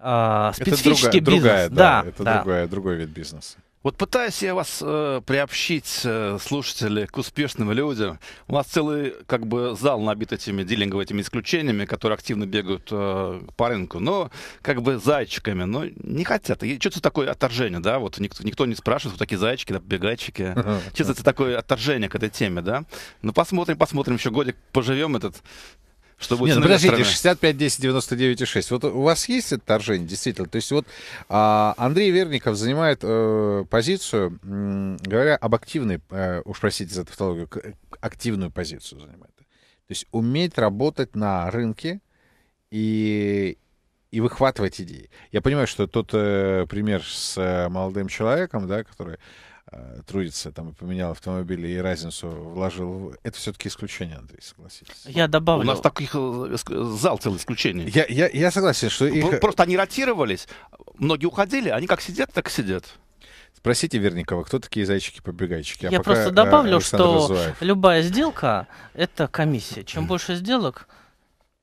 Speaker 2: э, специфический это друга, бизнес. Другая, да, да, это да.
Speaker 1: Другая, другой вид бизнеса.
Speaker 2: Вот пытаюсь я вас э, приобщить,
Speaker 3: э, слушатели, к успешным людям. У нас целый как бы зал набит этими дилинговыми исключениями, которые активно бегают э, по рынку, но как бы зайчиками, но не хотят. что-то такое отторжение, да? Вот никто, никто не спрашивает, вот такие зайчики, да, бегайчики. uh Честно, это такое отторжение к этой теме, да? Ну посмотрим, посмотрим, еще годик поживем этот что будет Нет, ну, подождите, страна. 65, 10, 99 6. Вот у вас есть
Speaker 1: отторжение, действительно? То есть вот а, Андрей Верников занимает э, позицию, м, говоря об активной, э, уж простите за тавтологию, активную позицию занимает. То есть уметь работать на рынке и, и выхватывать идеи. Я понимаю, что тот э, пример с э, молодым человеком, да, который Э, трудится, там, и поменял автомобили, и разницу вложил. Это все-таки исключение, Андрей,
Speaker 3: согласитесь. Я добавлю. У нас таких э, э, зал целый исключение. Я, я, я согласен, что их... Просто они ротировались, многие уходили, они как сидят, так и сидят. Спросите Верникова, кто такие зайчики-побегайчики. А я просто добавлю, что Разуаев.
Speaker 2: любая сделка — это комиссия. Чем больше сделок,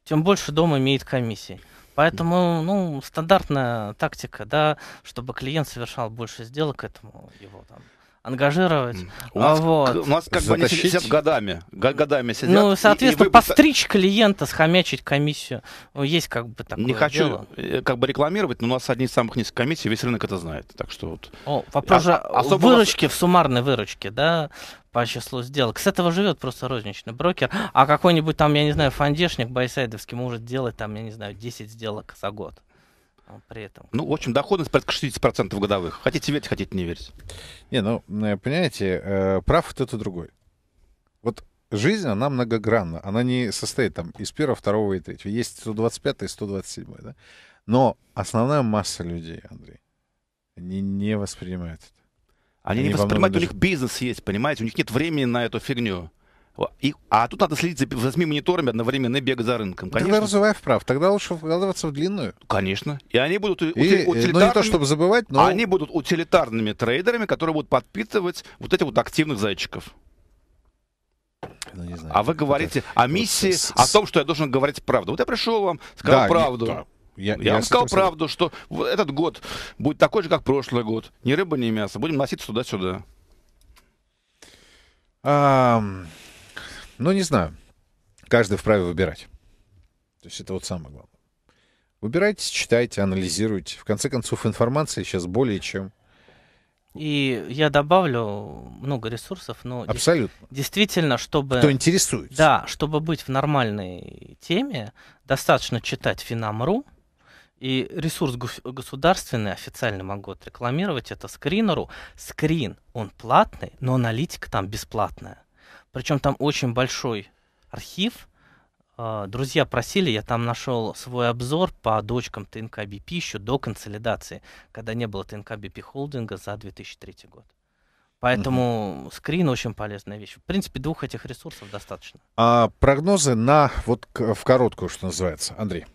Speaker 2: тем больше дом имеет комиссии. Поэтому, ну, стандартная тактика, да, чтобы клиент совершал больше сделок, к этому его там ангажировать. У нас, а вот. у нас как бы они сидят
Speaker 3: годами. Годами сидят. Ну, соответственно, и, и вы...
Speaker 2: постричь клиента, схомячить комиссию. Ну, есть как бы такое Не хочу дело.
Speaker 3: Э, как бы рекламировать, но у нас одни из самых
Speaker 2: низких комиссий, весь рынок это знает. Так что вот. О, вопрос а, же а, выручки нас... в суммарной выручке, да? по числу сделок. С этого живет просто розничный брокер. А какой-нибудь там, я не знаю, фандешник байсайдовский может делать там, я не знаю, 10 сделок за год а при этом. Ну, в
Speaker 3: общем, доходность порядка 60% годовых. Хотите верить, хотите не верить. Не, ну, э, понимаете,
Speaker 1: э, прав это другой. Вот жизнь, она многогранна. Она не состоит там из первого, второго и третьего. Есть 125 и 127, да? Но основная масса людей, Андрей, они не воспринимают это.
Speaker 3: Они, они не воспринимают, даже... у них бизнес есть, понимаете, у них нет времени на эту фигню. И, а тут надо следить за восьми мониторами одновременно и бегать за рынком. Конечно. Тогда
Speaker 1: развивай вправо, тогда лучше вкладываться в
Speaker 3: длинную. Конечно. И они будут и, утилитарными... Э, ну не то, чтобы забывать, но... Они будут утилитарными трейдерами, которые будут подпитывать вот этих вот активных зайчиков. Ну, не знаю, а вы говорите это... о миссии, вот, с... о том, что я должен говорить правду. Вот я пришел вам, сказал да, правду. Не... Я, я, я вам сказал правду, что этот год будет такой же, как прошлый год. Ни рыба, ни мясо. Будем носиться туда-сюда.
Speaker 1: А, ну, не знаю. Каждый вправе выбирать. То есть это вот самое главное. Выбирайте, читайте, анализируйте. В конце концов, информации сейчас более чем
Speaker 2: и я добавлю много ресурсов, но абсолютно действительно, чтобы кто интересуется, да, чтобы быть в нормальной теме, достаточно читать Финам.ру, и ресурс государственный официально могу отрекламировать, это скринеру. Скрин, он платный, но аналитика там бесплатная. Причем там очень большой архив. А, друзья просили, я там нашел свой обзор по дочкам ТНК БП еще до консолидации, когда не было ТНК БП холдинга за 2003 год. Поэтому угу. скрин очень полезная вещь. В принципе, двух этих ресурсов достаточно.
Speaker 3: А прогнозы на вот в короткую, что называется, Андрей.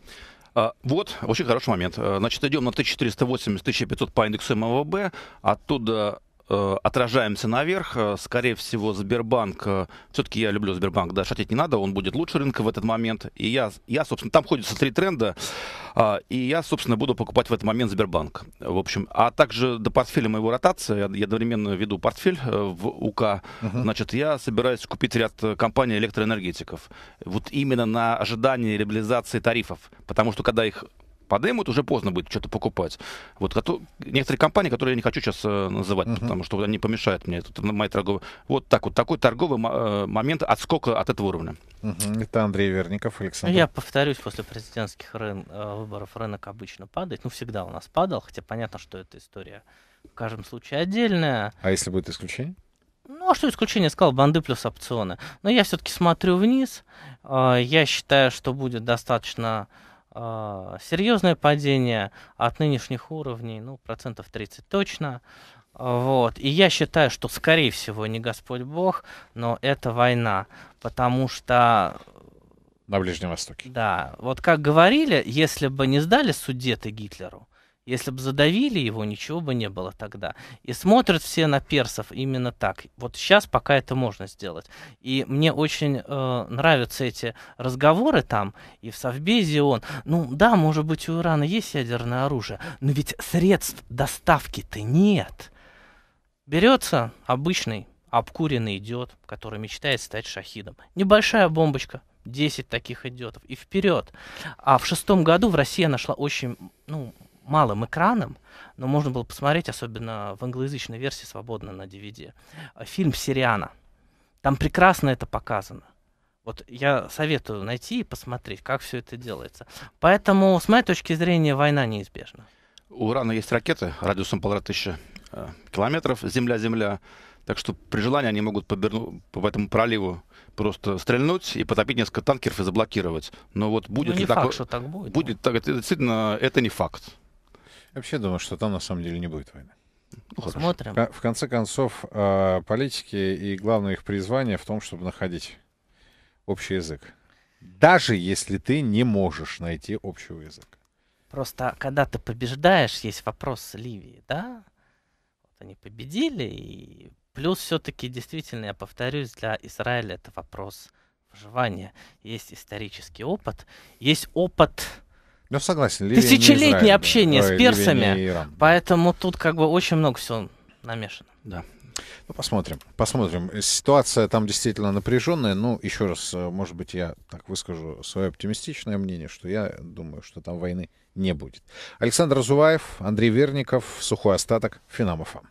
Speaker 3: А, вот, очень хороший момент. Э, значит, идем на 1480-1500 по индексу МВБ, оттуда Э, отражаемся наверх. Э, скорее всего, Сбербанк, э, все-таки я люблю Сбербанк, да, шатить не надо, он будет лучше рынка в этот момент. И я, я собственно, там ходятся три тренда, а, и я, собственно, буду покупать в этот момент Сбербанк. В общем, а также до портфеля моего ротации, я, одновременно веду портфель в УК, uh -huh. значит, я собираюсь купить ряд компаний электроэнергетиков. Вот именно на ожидании реабилизации тарифов, потому что когда их подымут, уже поздно будет что-то покупать. Вот некоторые компании, которые я не хочу сейчас э, называть, uh-huh. потому что они помешают мне. Тут мои торговые. Вот так вот такой торговый э, момент отскока от этого уровня. Uh-huh. Это Андрей
Speaker 4: Верников,
Speaker 2: Александр. Я повторюсь, после президентских рын... Э, выборов рынок обычно падает. Ну, всегда у нас падал, хотя понятно, что эта история в каждом случае отдельная. А если будет исключение? Ну, а что исключение? Сказал банды плюс опционы. Но я все-таки смотрю вниз. Я считаю, что будет достаточно а, серьезное падение от нынешних уровней, ну, процентов 30 точно. А, вот. И я считаю, что, скорее всего, не Господь Бог, но это война. Потому что... На Ближнем Востоке. Да. Вот как говорили, если бы не сдали судеты Гитлеру, если бы задавили его, ничего бы не было тогда. И смотрят все на персов именно так. Вот сейчас пока это можно сделать. И мне очень э, нравятся эти разговоры там, и в Совбезе он. Ну да, может быть, у Ирана есть ядерное оружие, но ведь средств доставки-то нет. Берется обычный, обкуренный идиот, который мечтает стать шахидом. Небольшая бомбочка, 10 таких идиотов, и вперед. А в шестом году в России нашла очень, ну, малым экраном, но можно было посмотреть, особенно в англоязычной версии, свободно на DVD, э, фильм «Сириана». Там прекрасно это показано. Вот я советую найти и посмотреть, как все это делается. Поэтому, с моей точки зрения, война неизбежна. У Урана
Speaker 3: есть ракеты радиусом полтора тысячи э, километров, земля-земля. Так что при желании они могут поберну, по этому проливу просто стрельнуть и потопить несколько танкеров и заблокировать. Но вот будет ну, не ли факт, такое... что так будет. Будет, так, это, действительно, это не факт.
Speaker 1: Вообще думаю, что там на самом деле не будет войны. Посмотрим. Хорошо. В конце концов, а, политики и главное их призвание в том, чтобы находить общий язык. Даже если ты не можешь найти общего языка.
Speaker 2: Просто когда ты побеждаешь, есть вопрос с Ливии, да? Вот они победили, и плюс все-таки действительно, я повторюсь, для Израиля это вопрос выживания. Есть исторический опыт, есть опыт ну, согласен. Ливия Тысячелетнее Израиль, общение да. с персами. Поэтому тут как бы очень много всего намешано. Да.
Speaker 1: Ну, посмотрим. Посмотрим. Ситуация там действительно напряженная. Ну, еще раз, э, может быть, я так выскажу свое оптимистичное мнение, что я думаю, что там войны не будет. Александр Зуваев, Андрей Верников, Сухой остаток, Финамофа.